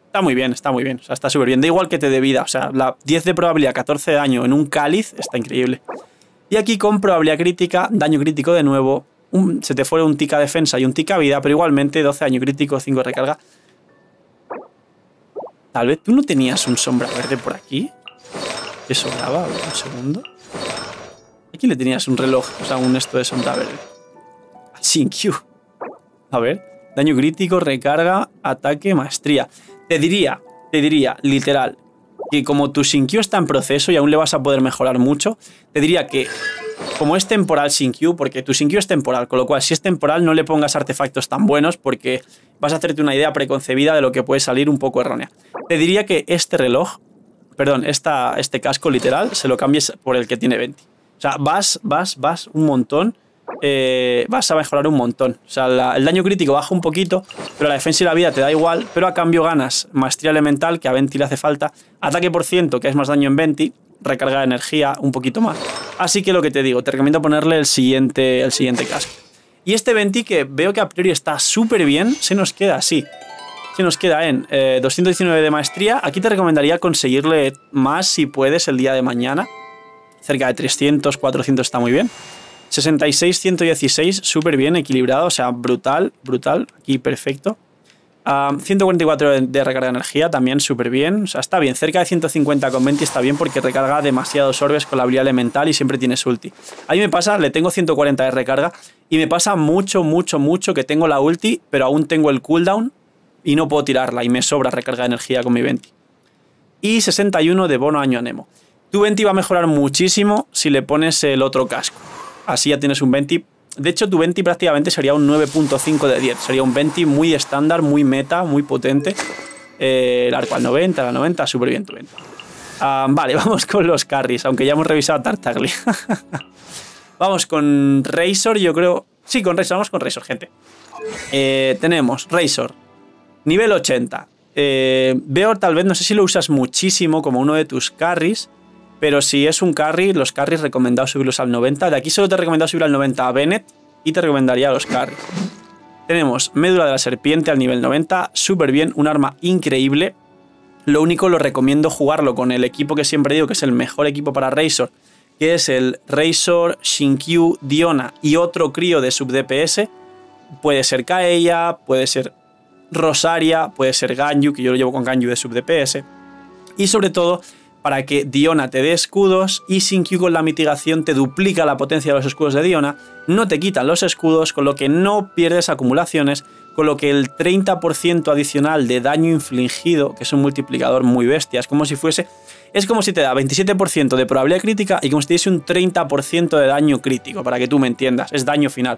Speaker 1: Está muy bien, está muy bien. O sea, está súper bien. Da igual que te dé vida. O sea, la 10 de probabilidad, 14 de daño en un cáliz está increíble. Y aquí con probabilidad crítica, daño crítico de nuevo. Un, se te fue un tica defensa y un tica vida, pero igualmente 12 daño crítico, 5 recarga. Tal vez tú no tenías un sombra verde por aquí. Que sobraba, un segundo. Aquí le tenías un reloj, o sea, un esto de sombra verde. Sin Q. A ver. Daño crítico, recarga, ataque, maestría. Te diría, te diría, literal, y como tu Shinkyu está en proceso y aún le vas a poder mejorar mucho, te diría que como es temporal Shinkyu, porque tu Shinkyu es temporal, con lo cual si es temporal no le pongas artefactos tan buenos porque vas a hacerte una idea preconcebida de lo que puede salir un poco errónea. Te diría que este reloj, perdón, este casco literal, se lo cambies por el que tiene 20. O sea, vas, vas, vas un montón eh, vas a mejorar un montón. O sea, el daño crítico baja un poquito, pero la defensa y la vida te da igual, pero a cambio ganas maestría elemental, que a 20 le hace falta, ataque por ciento, que es más daño en 20 recarga de energía un poquito más. Así que lo que te digo, te recomiendo ponerle el siguiente, el siguiente casco. Y este 20 que veo que a priori está súper bien, se nos queda así. Se nos queda en 219 eh, de maestría. Aquí te recomendaría conseguirle más si puedes el día de mañana. Cerca de 300, 400 está muy bien. 66-116, súper bien equilibrado, o sea, brutal, brutal, aquí perfecto. 144 ah, de recarga de energía, también súper bien, o sea, está bien, cerca de 150 con 20 está bien porque recarga demasiados orbes con la habilidad elemental y siempre tienes ulti. A mí me pasa, le tengo 140 de recarga y me pasa mucho, mucho, mucho que tengo la ulti, pero aún tengo el cooldown y no puedo tirarla y me sobra recarga de energía con mi 20. Y 61 de bono año nemo Tu 20 va a mejorar muchísimo si le pones el otro casco. Así ya tienes un 20. De hecho, tu 20 prácticamente sería un 9.5 de 10. Sería un 20 muy estándar, muy meta, muy potente. Eh, el arco al 90, la 90, súper bien tu venta. Ah, vale, vamos con los carries, aunque ya hemos revisado Tartaglia. vamos con Razor, yo creo... Sí, con Razor, vamos con Razor, gente. Eh, tenemos Razor, nivel 80. Eh, veo, tal vez, no sé si lo usas muchísimo como uno de tus carries, pero si es un carry, los carries recomendados subirlos al 90. De aquí solo te he subir al 90 a Bennett y te recomendaría los carries. Tenemos médula de la serpiente al nivel 90, súper bien, un arma increíble. Lo único lo recomiendo jugarlo con el equipo que siempre digo que es el mejor equipo para Razor, que es el Razor, Shinkyu, Diona y otro crío de sub DPS. Puede ser Kaeya, puede ser Rosaria, puede ser Ganyu, que yo lo llevo con Ganyu de sub DPS. Y sobre todo, para que Diona te dé escudos y sin que con la mitigación te duplica la potencia de los escudos de Diona, no te quitan los escudos, con lo que no pierdes acumulaciones, con lo que el 30% adicional de daño infligido, que es un multiplicador muy bestia, es como si fuese... Es como si te da 27% de probabilidad crítica y como si te diese un 30% de daño crítico, para que tú me entiendas, es daño final.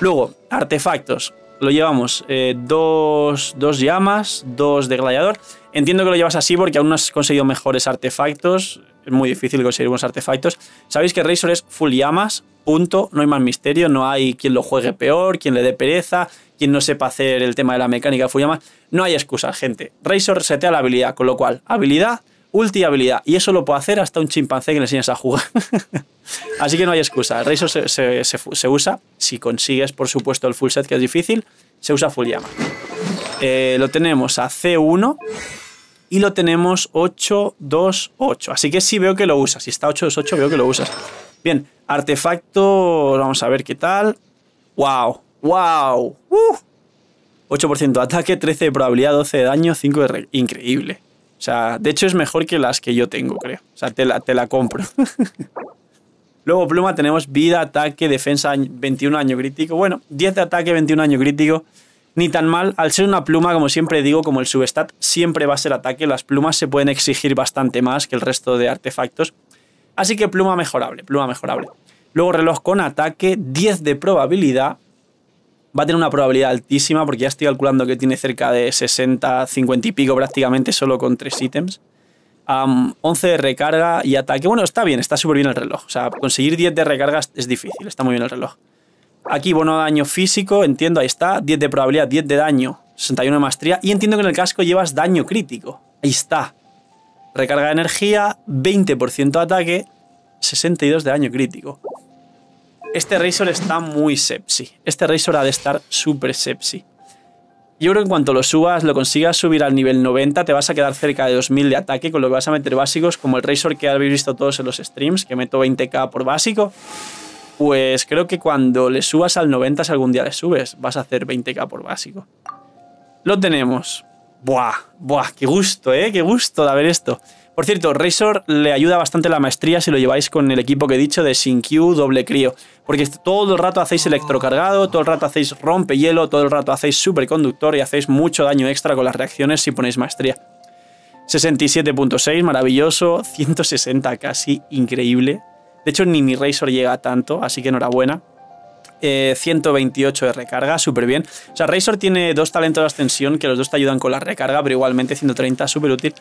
Speaker 1: Luego, artefactos. Lo llevamos eh, dos, dos llamas, dos de gladiador. Entiendo que lo llevas así porque aún no has conseguido mejores artefactos. Es muy difícil conseguir buenos artefactos. Sabéis que Razor es full llamas, punto. No hay más misterio, no hay quien lo juegue peor, quien le dé pereza, quien no sepa hacer el tema de la mecánica full llamas. No hay excusa, gente. Razor setea la habilidad, con lo cual, habilidad, ulti habilidad. Y eso lo puede hacer hasta un chimpancé que le enseñas a jugar. Así que no hay excusa. Razor se, se, usa, si consigues, por supuesto, el full set, que es difícil, se usa full llama. Eh, lo tenemos a C1 y lo tenemos 828. Así que sí veo que lo usas. Si está 828, veo que lo usas. Bien, artefacto. Vamos a ver qué tal. ¡Wow! ¡Wow! 8% de ataque, 13 de probabilidad, 12 de daño, 5 de... Increíble. O sea, de hecho es mejor que las que yo tengo, creo. O sea, te la, te la compro. Luego, pluma, tenemos vida, ataque, defensa, 21 año crítico. Bueno, 10 de ataque, 21 año crítico ni tan mal. Al ser una pluma, como siempre digo, como el substat siempre va a ser ataque, las plumas se pueden exigir bastante más que el resto de artefactos. Así que pluma mejorable, pluma mejorable. Luego reloj con ataque, 10 de probabilidad. Va a tener una probabilidad altísima porque ya estoy calculando que tiene cerca de 60, 50 y pico prácticamente solo con 3 ítems. 11 de recarga y ataque. Bueno, está bien, está súper bien el reloj. O sea, conseguir 10 de recarga es difícil, está muy bien el reloj. Aquí bono de daño físico, entiendo, ahí está. 10 de probabilidad, 10 de daño, 61 de maestría. Y entiendo que en el casco llevas daño crítico. Ahí está. Recarga de energía, 20% de ataque, 62 de daño crítico. Este Razor está muy sepsi. Este Razor ha de estar súper sepsi. Yo creo que en cuanto lo subas, lo consigas subir al nivel 90, te vas a quedar cerca de 2000 de ataque, con lo que vas a meter básicos como el Razor que habéis visto todos en los streams, que meto 20k por básico pues creo que cuando le subas al 90, si algún día le subes, vas a hacer 20k por básico. Lo tenemos. Buah, buah, qué gusto, ¿eh? Qué gusto de haber esto. Por cierto, Razor le ayuda bastante la maestría si lo lleváis con el equipo que he dicho de sin Q doble crío, porque todo el rato hacéis electrocargado, todo el rato hacéis rompe hielo, todo el rato hacéis superconductor y hacéis mucho daño extra con las reacciones si ponéis maestría. 67.6, maravilloso, 160 casi, increíble, de hecho, ni mi Razor llega tanto, así que enhorabuena. 128 eh, de recarga, súper bien. O sea, Razor tiene dos talentos de ascensión que los dos te ayudan con la recarga, pero igualmente 130, súper útil.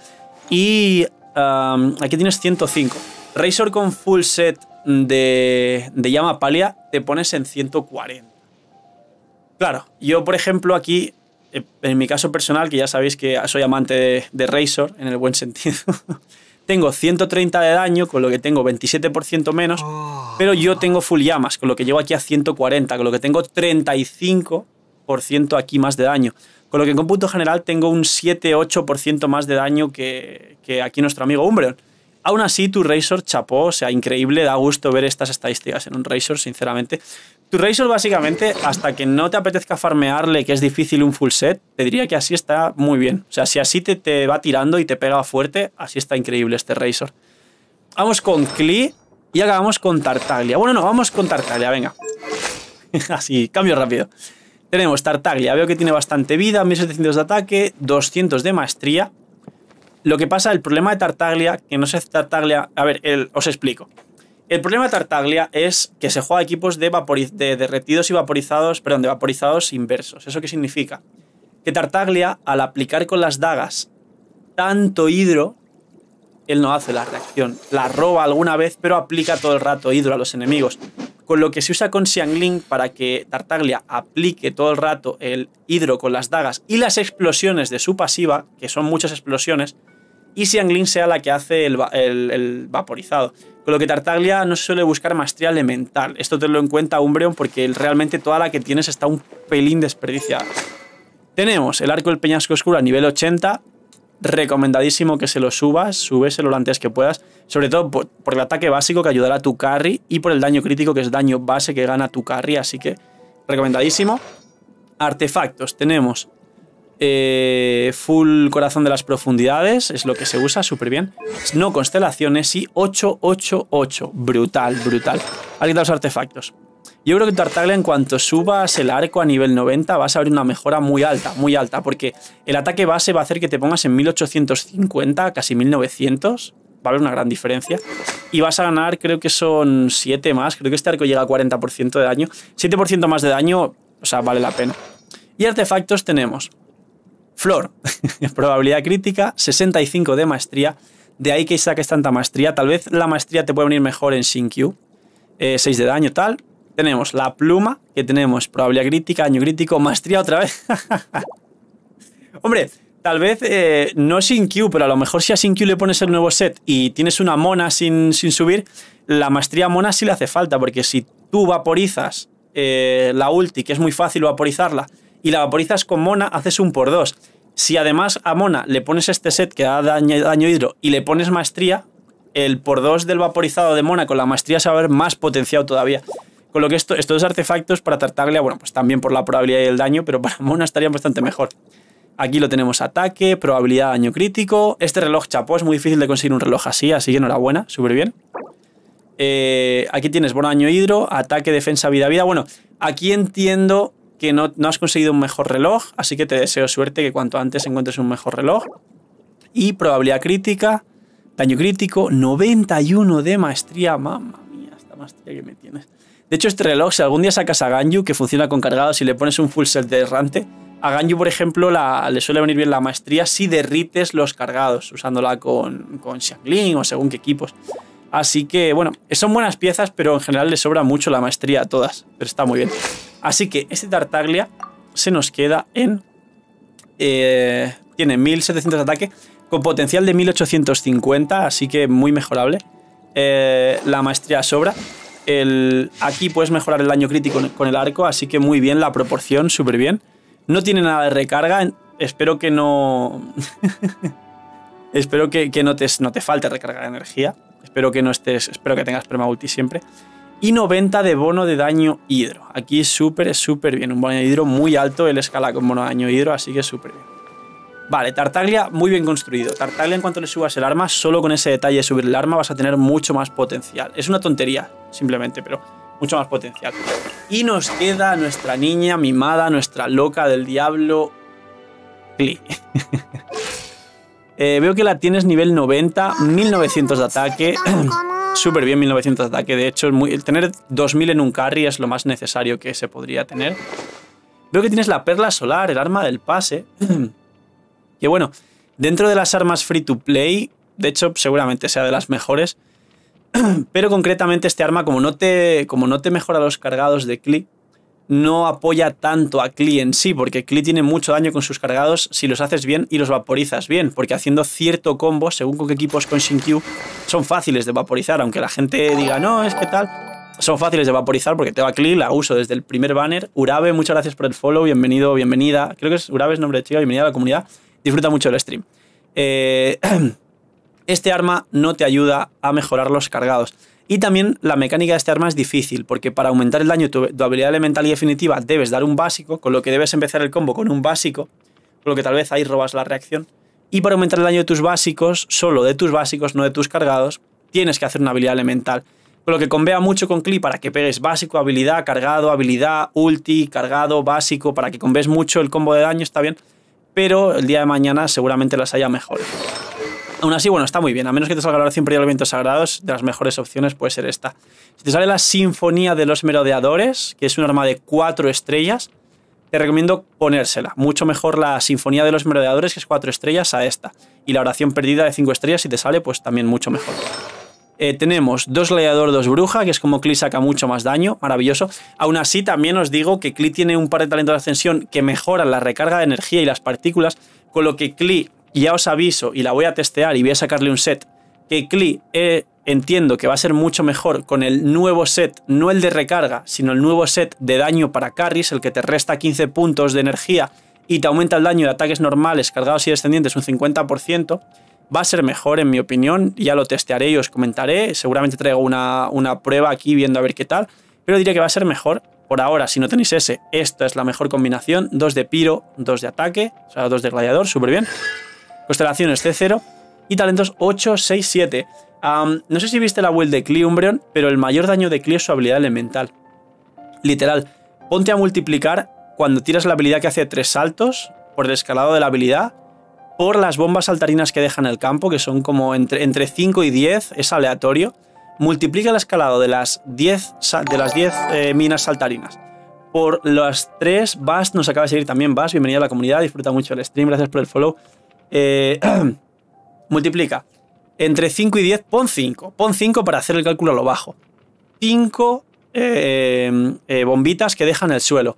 Speaker 1: Y aquí tienes 105. Razor con full set de, llama palia te pones en 140. Claro, yo por ejemplo aquí, eh, en mi caso personal, que ya sabéis que soy amante de, de Razor, en el buen sentido. Tengo 130 de daño, con lo que tengo 27% menos, oh. pero yo tengo full llamas, con lo que llego aquí a 140, con lo que tengo 35% aquí más de daño. Con lo que en punto general tengo un 7-8% más de daño que, que aquí nuestro amigo Umbreon. Aún así, tu Razor chapó, o sea, increíble, da gusto ver estas estadísticas en un Razor, sinceramente. Tu Razor básicamente, hasta que no te apetezca farmearle, que es difícil un full set, te diría que así está muy bien. O sea, si así te, te va tirando y te pega fuerte, así está increíble este Razor. Vamos con Klee y acabamos con Tartaglia. Bueno, no, vamos con Tartaglia, venga. así, cambio rápido. Tenemos Tartaglia, veo que tiene bastante vida, 1700 de ataque, 200 de maestría. Lo que pasa, el problema de Tartaglia, que no sé Tartaglia... A ver, os explico. El problema de Tartaglia es que se juega equipos de, de derretidos y vaporizados, perdón, de vaporizados inversos. ¿Eso qué significa? Que Tartaglia, al aplicar con las dagas tanto hidro, él no hace la reacción. La roba alguna vez, pero aplica todo el rato hidro a los enemigos. Con lo que se usa con Xiangling para que Tartaglia aplique todo el rato el hidro con las dagas y las explosiones de su pasiva, que son muchas explosiones, y si Anglin sea la que hace el, vaporizado. Con lo que Tartaglia no suele buscar maestría elemental. Esto tenlo lo en cuenta Umbreon porque realmente toda la que tienes está un pelín desperdiciada. Tenemos el arco del peñasco oscuro a nivel 80. Recomendadísimo que se lo subas, súbeselo lo antes que puedas, sobre todo por, por, el ataque básico que ayudará a tu carry y por el daño crítico que es daño base que gana tu carry, así que recomendadísimo. Artefactos, tenemos eh, full corazón de las profundidades, es lo que se usa, súper bien. No constelaciones y 888. Brutal, brutal. Aquí quitado los artefactos. Yo creo que tu Tartaglia, en cuanto subas el arco a nivel 90, vas a ver una mejora muy alta, muy alta, porque el ataque base va a hacer que te pongas en 1850, casi 1900. Va a haber una gran diferencia. Y vas a ganar, creo que son 7 más. Creo que este arco llega a 40% de daño. 7% más de daño, o sea, vale la pena. Y artefactos tenemos Flor, probabilidad crítica, 65 de maestría. De ahí que saques tanta maestría. Tal vez la maestría te puede venir mejor en sin Eh, 6 de daño, tal. Tenemos la pluma, que tenemos probabilidad crítica, daño crítico, maestría otra vez. Hombre, tal vez eh, no sin Q, pero a lo mejor si a sin Q le pones el nuevo set y tienes una mona sin, sin subir, la maestría mona sí le hace falta, porque si tú vaporizas eh, la ulti, que es muy fácil vaporizarla, y la vaporizas con Mona, haces un por dos. Si además a Mona le pones este set que da daño, hidro y le pones maestría, el por 2 del vaporizado de Mona con la maestría se va a ver más potenciado todavía. Con lo que esto, estos artefactos para tratarle, bueno, pues también por la probabilidad y el daño, pero para Mona estarían bastante mejor. Aquí lo tenemos ataque, probabilidad daño crítico. Este reloj chapó es muy difícil de conseguir un reloj así, así que enhorabuena, súper bien. Eh, aquí tienes bono daño hidro, ataque, defensa, vida, vida. Bueno, aquí entiendo que no, has conseguido un mejor reloj, así que te deseo suerte que cuanto antes encuentres un mejor reloj. Y probabilidad crítica, daño crítico, 91 de maestría, mamma mía, esta maestría que me tienes. De hecho, este reloj, si algún día sacas a Ganju que funciona con cargados y le pones un full set de errante, a Ganju por ejemplo, le suele venir bien la maestría si derrites los cargados, usándola con, con o según qué equipos. Así que, bueno, son buenas piezas, pero en general le sobra mucho la maestría a todas, pero está muy bien. Así que este Tartaglia se nos queda en... Eh, tiene 1700 de ataque con potencial de 1850, así que muy mejorable. Eh, la maestría sobra. aquí puedes mejorar el daño crítico con el arco, así que muy bien la proporción, súper bien. No tiene nada de recarga, espero que no... espero que, no, te, no te falte recarga de energía. Espero que no estés, espero que tengas perma ulti siempre y 90 de bono de daño hidro. Aquí súper, súper bien. Un bono de hidro muy alto, el escala con bono de daño hidro, así que súper bien. Vale, Tartaglia muy bien construido. Tartaglia en cuanto le subas el arma, solo con ese detalle de subir el arma vas a tener mucho más potencial. Es una tontería, simplemente, pero mucho más potencial. Y nos queda nuestra niña mimada, nuestra loca del diablo, Eh, veo que la tienes nivel 90, 1900 ah, de ataque. Súper bien 1900 de ataque, de hecho, muy, tener 2000 en un carry es lo más necesario que se podría tener. Veo que tienes la perla solar, el arma del pase. que bueno, dentro de las armas free to play, de hecho, seguramente sea de las mejores. pero concretamente este arma, como no te, como no te mejora los cargados de click, no apoya tanto a Klee en sí, porque Klee tiene mucho daño con sus cargados si los haces bien y los vaporizas bien, porque haciendo cierto combo, según con qué equipos con Q son fáciles de vaporizar, aunque la gente diga, no, es que tal, son fáciles de vaporizar porque tengo a Klee, la uso desde el primer banner. Urabe, muchas gracias por el follow, bienvenido, bienvenida, creo que es Urabe es nombre de chica, bienvenida a la comunidad, disfruta mucho el stream. Eh, este arma no te ayuda a mejorar los cargados. Y también la mecánica de este arma es difícil, porque para aumentar el daño de tu habilidad elemental y definitiva debes dar un básico, con lo que debes empezar el combo con un básico, con lo que tal vez ahí robas la reacción. Y para aumentar el daño de tus básicos, solo de tus básicos, no de tus cargados, tienes que hacer una habilidad elemental. Con lo que convea mucho con clip para que pegues básico, habilidad, cargado, habilidad, ulti, cargado, básico, para que convees mucho el combo de daño, está bien. Pero el día de mañana seguramente las haya mejor. Aún así, bueno, está muy bien. A menos que te salga la oración de elementos sagrados, de las mejores opciones puede ser esta. Si te sale la Sinfonía de los Merodeadores, que es un arma de cuatro estrellas, te recomiendo ponérsela. Mucho mejor la Sinfonía de los Merodeadores, que es cuatro estrellas, a esta. Y la oración perdida de cinco estrellas, si te sale, pues también mucho mejor. Eh, tenemos dos gladiador, dos bruja, que es como Klee saca mucho más daño, maravilloso. Aún así, también os digo que Klee tiene un par de talentos de ascensión que mejoran la recarga de energía y las partículas, con lo que Klee y ya os aviso y la voy a testear y voy a sacarle un set que Klee eh, entiendo que va a ser mucho mejor con el nuevo set, no el de recarga, sino el nuevo set de daño para carries, el que te resta 15 puntos de energía y te aumenta el daño de ataques normales, cargados y descendientes un 50%, va a ser mejor en mi opinión, ya lo testearé y os comentaré, seguramente traigo una, una prueba aquí viendo a ver qué tal, pero diría que va a ser mejor. Por ahora, si no tenéis ese, esta es la mejor combinación, Dos de piro, dos de ataque, o sea, dos de gladiador, súper bien constelaciones C0 y talentos 8, 6, 7. no sé si viste la build de Klee Umbreon, pero el mayor daño de cleo es su habilidad elemental. Literal, ponte a multiplicar cuando tiras la habilidad que hace tres saltos, por el escalado de la habilidad, por las bombas saltarinas que dejan el campo, que son como entre, 5 y 10, es aleatorio. Multiplica el escalado de las 10, de las eh, minas saltarinas. Por las 3, Bast nos acaba de seguir también. Bast, Bienvenido a la comunidad, disfruta mucho el stream, gracias por el follow eh, multiplica entre 5 y 10, pon 5. Pon 5 para hacer el cálculo a lo bajo. 5 eh, eh, bombitas que dejan el suelo.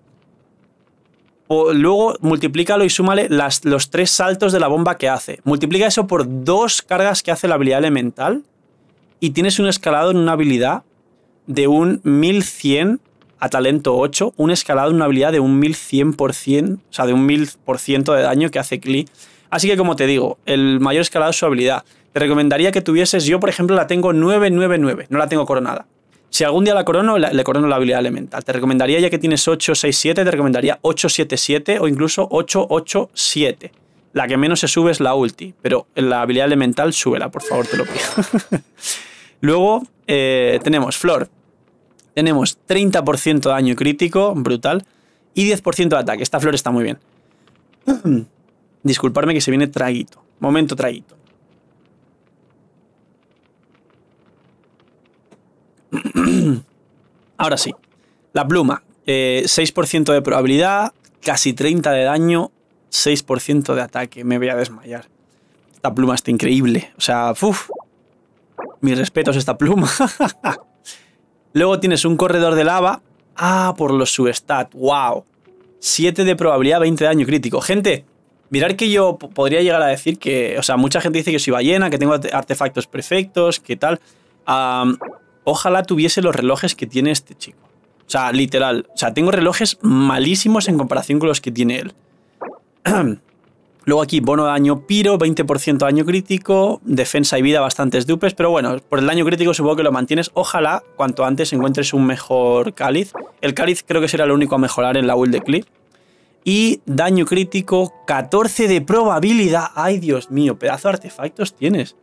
Speaker 1: luego multiplícalo y súmale las, los tres saltos de la bomba que hace. Multiplica eso por dos cargas que hace la habilidad elemental y tienes un escalado en una habilidad de un 1100 a talento 8, un escalado en una habilidad de un 1100%, o sea, de un 1000% de daño que hace Klee Así que como te digo, el mayor escalado es su habilidad. Te recomendaría que tuvieses, yo por ejemplo la tengo 999, no la tengo coronada. Si algún día la corono, le corono la habilidad elemental. Te recomendaría, ya que tienes 8, 6, te recomendaría 877 o incluso 887. La que menos se sube es la ulti, pero la habilidad elemental súbela, por favor, te lo pido. Luego eh, tenemos Flor. Tenemos 30% de daño crítico, brutal, y 10% de ataque. Esta Flor está muy bien. Disculparme que se viene traguito. Momento traguito. Ahora sí. La pluma. 6% eh, de probabilidad, casi 30 de daño, 6% de ataque. Me voy a desmayar. Esta pluma está increíble. O sea, uff. Mis respetos a esta pluma. Luego tienes un corredor de lava. Ah, por los substat. Wow. 7 de probabilidad, 20 de daño crítico. Gente, Mirar que yo podría llegar a decir que, o sea, mucha gente dice que soy ballena, que tengo artefactos perfectos, que tal. ojalá tuviese los relojes que tiene este chico. O sea, literal. O sea, tengo relojes malísimos en comparación con los que tiene él. Luego aquí, bono de daño piro, 20% daño crítico, defensa y vida bastantes dupes, pero bueno, por el daño crítico supongo que lo mantienes. Ojalá cuanto antes encuentres un mejor cáliz. El cáliz creo que será lo único a mejorar en la build de Clip y daño crítico, 14 de probabilidad. ¡Ay, Dios mío! Pedazo de artefactos tienes.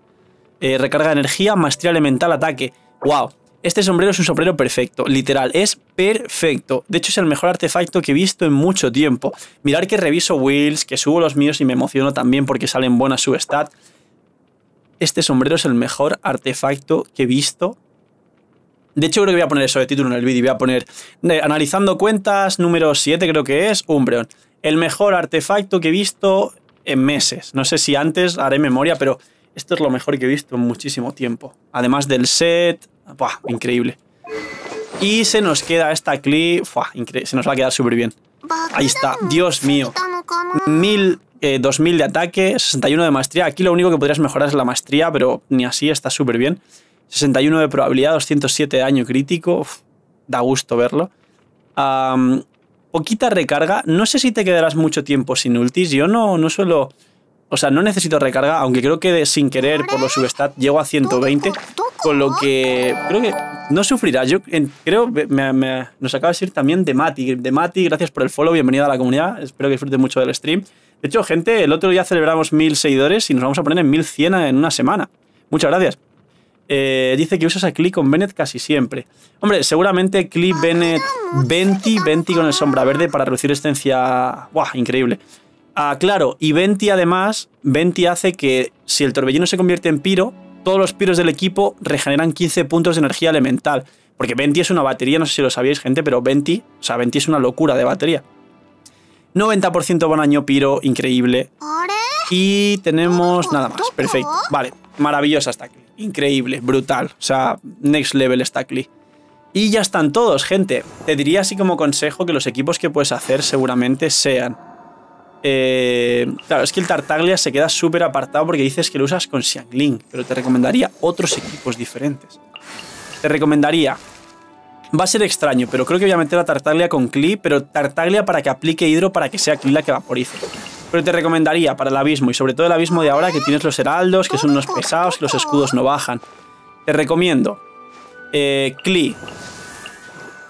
Speaker 1: Eh, recarga de energía, maestría elemental, ataque. ¡Wow! Este sombrero es un sombrero perfecto, literal, es perfecto. De hecho, es el mejor artefacto que he visto en mucho tiempo. Mirar que reviso wheels, que subo los míos y me emociono también porque salen buenas su stat. Este sombrero es el mejor artefacto que he visto de hecho, creo que voy a poner eso de título en el vídeo. Voy a poner analizando cuentas número 7, creo que es, Umbreon. El mejor artefacto que he visto en meses. No sé si antes haré memoria, pero esto es lo mejor que he visto en muchísimo tiempo. Además del set. Buah, increíble. Y se nos queda esta clip. Buah, se nos va a quedar súper bien. Ahí está. Dios mío. Mil, 2000 eh, de ataque, 61 de maestría. Aquí lo único que podrías mejorar es la maestría, pero ni así está súper bien. 61 de probabilidad, 207 de daño crítico. da gusto verlo. poquita recarga. No sé si te quedarás mucho tiempo sin ultis. Yo no, no suelo... O sea, no necesito recarga, aunque creo que sin querer por los substat llego a 120, con lo que creo que no sufrirá. Yo creo, me, nos acaba de decir también de Mati. De Mati, gracias por el follow, bienvenido a la comunidad, espero que disfrutes mucho del stream. De hecho, gente, el otro día celebramos 1000 seguidores y nos vamos a poner en 1100 en una semana. Muchas gracias. Eh, dice que usas a Klee con Bennett casi siempre. Hombre, seguramente Klee, Bennett, Venti, Venti con el sombra verde para reducir esencia, ¡Buah! Increíble. Ah, claro, y Venti además, Venti hace que si el torbellino se convierte en piro, todos los piros del equipo regeneran 15 puntos de energía elemental. Porque Venti es una batería, no sé si lo sabíais gente, pero Venti, o sea, Venti es una locura de batería. 90% año piro, increíble. Y tenemos nada más. Perfecto. Vale. Maravillosa Stackly. Increíble, brutal. O sea, next level Stackly. Y ya están todos, gente. Te diría así como consejo que los equipos que puedes hacer seguramente sean... Eh, claro, es que el Tartaglia se queda súper apartado porque dices que lo usas con Xiangling, pero te recomendaría otros equipos diferentes. Te recomendaría... Va a ser extraño, pero creo que voy a meter a Tartaglia con Klee, pero Tartaglia para que aplique hidro para que sea Klee la que vaporice. Pero te recomendaría para el abismo, y sobre todo el abismo de ahora, que tienes los heraldos, que son unos pesados, que los escudos no bajan. Te recomiendo eh,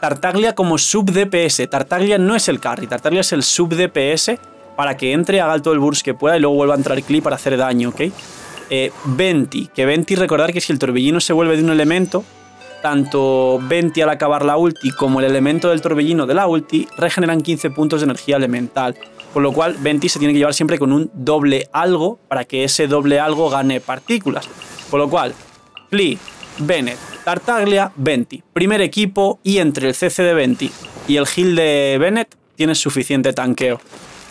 Speaker 1: Tartaglia como sub DPS. Tartaglia no es el carry, Tartaglia es el sub DPS para que entre, haga todo el burst que pueda y luego vuelva a entrar Klee para hacer daño, ¿ok? Eh, Venti, que Venti recordar que si el torbellino se vuelve de un elemento, tanto Venti al acabar la ulti como el elemento del torbellino de la ulti regeneran 15 puntos de energía elemental. Por lo cual, Venti se tiene que llevar siempre con un doble algo para que ese doble algo gane partículas. Por lo cual, Pli, Bennett, Tartaglia, Venti. Primer equipo y entre el CC de Venti y el Gil de Bennett tienes suficiente tanqueo.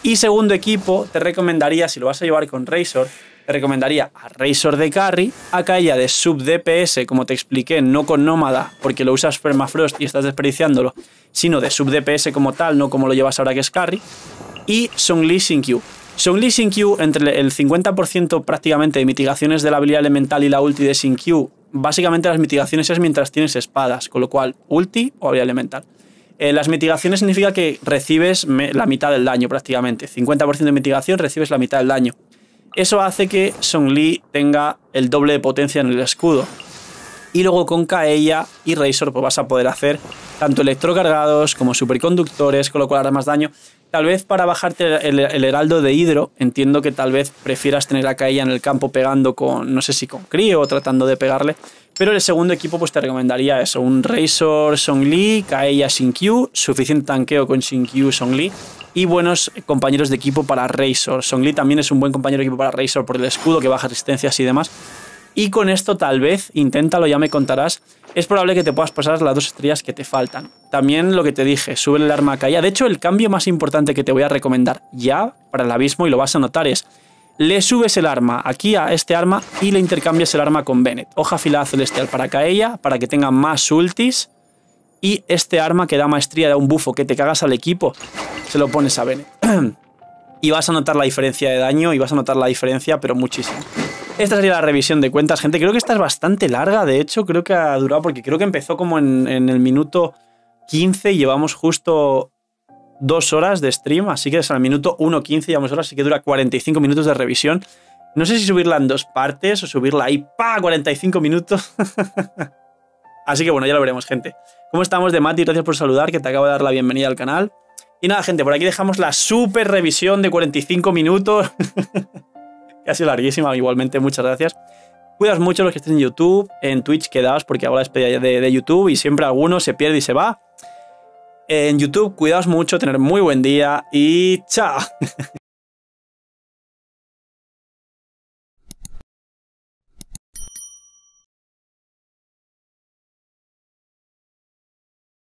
Speaker 1: Y segundo equipo, te recomendaría, si lo vas a llevar con Razor, recomendaría a Razor de Carry, a Kaya de sub DPS, como te expliqué, no con Nómada, porque lo usas Permafrost y estás desperdiciándolo, sino de sub DPS como tal, no como lo llevas ahora que es Carry, y lee sin Q. lee sin Q, entre el 50% prácticamente de mitigaciones de la habilidad elemental y la ulti de sin Q, básicamente las mitigaciones es mientras tienes espadas, con lo cual ulti o habilidad elemental. Eh, las mitigaciones significa que recibes la mitad del daño prácticamente. 50% de mitigación, recibes la mitad del daño. Eso hace que Song Lee tenga el doble de potencia en el escudo. Y luego con Kaella y Razor pues, vas a poder hacer tanto electrocargados como superconductores, con lo cual hará más daño. Tal vez para bajarte el, heraldo de hidro, entiendo que tal vez prefieras tener a Kaella en el campo pegando con, no sé si con crío o tratando de pegarle. Pero el segundo equipo pues te recomendaría eso, un Razor Song Li, Kaella Sin Q, suficiente tanqueo con Shin Q Song Li y buenos compañeros de equipo para Razor. Songli también es un buen compañero de equipo para Razor por el escudo que baja resistencias y demás. Y con esto tal vez, inténtalo, ya me contarás, es probable que te puedas pasar las dos estrellas que te faltan. También lo que te dije, sube el arma a caída. De hecho, el cambio más importante que te voy a recomendar ya para el abismo, y lo vas a notar, es le subes el arma aquí a este arma y le intercambias el arma con Bennett. Hoja filada celestial para Kaella, para que tenga más ultis y este arma que da maestría, da un bufo, que te cagas al equipo, se lo pones a Bene. y vas a notar la diferencia de daño y vas a notar la diferencia, pero muchísimo. Esta sería la revisión de cuentas, gente. Creo que esta es bastante larga, de hecho, creo que ha durado, porque creo que empezó como en, el minuto 15 y llevamos justo dos horas de stream, así que es al minuto 1.15 llevamos horas, así que dura 45 minutos de revisión. No sé si subirla en dos partes o subirla ahí, pa, 45 minutos. Así que bueno, ya lo veremos, gente. ¿Cómo estamos de Mati? Gracias por saludar, que te acabo de dar la bienvenida al canal. Y nada, gente, por aquí dejamos la super revisión de 45 minutos. casi ha sido larguísima, igualmente, muchas gracias. Cuidas mucho los que estén en YouTube, en Twitch quedaos, porque hago la despedida de, YouTube y siempre alguno se pierde y se va. En YouTube, cuidaos mucho, tener muy buen día y chao.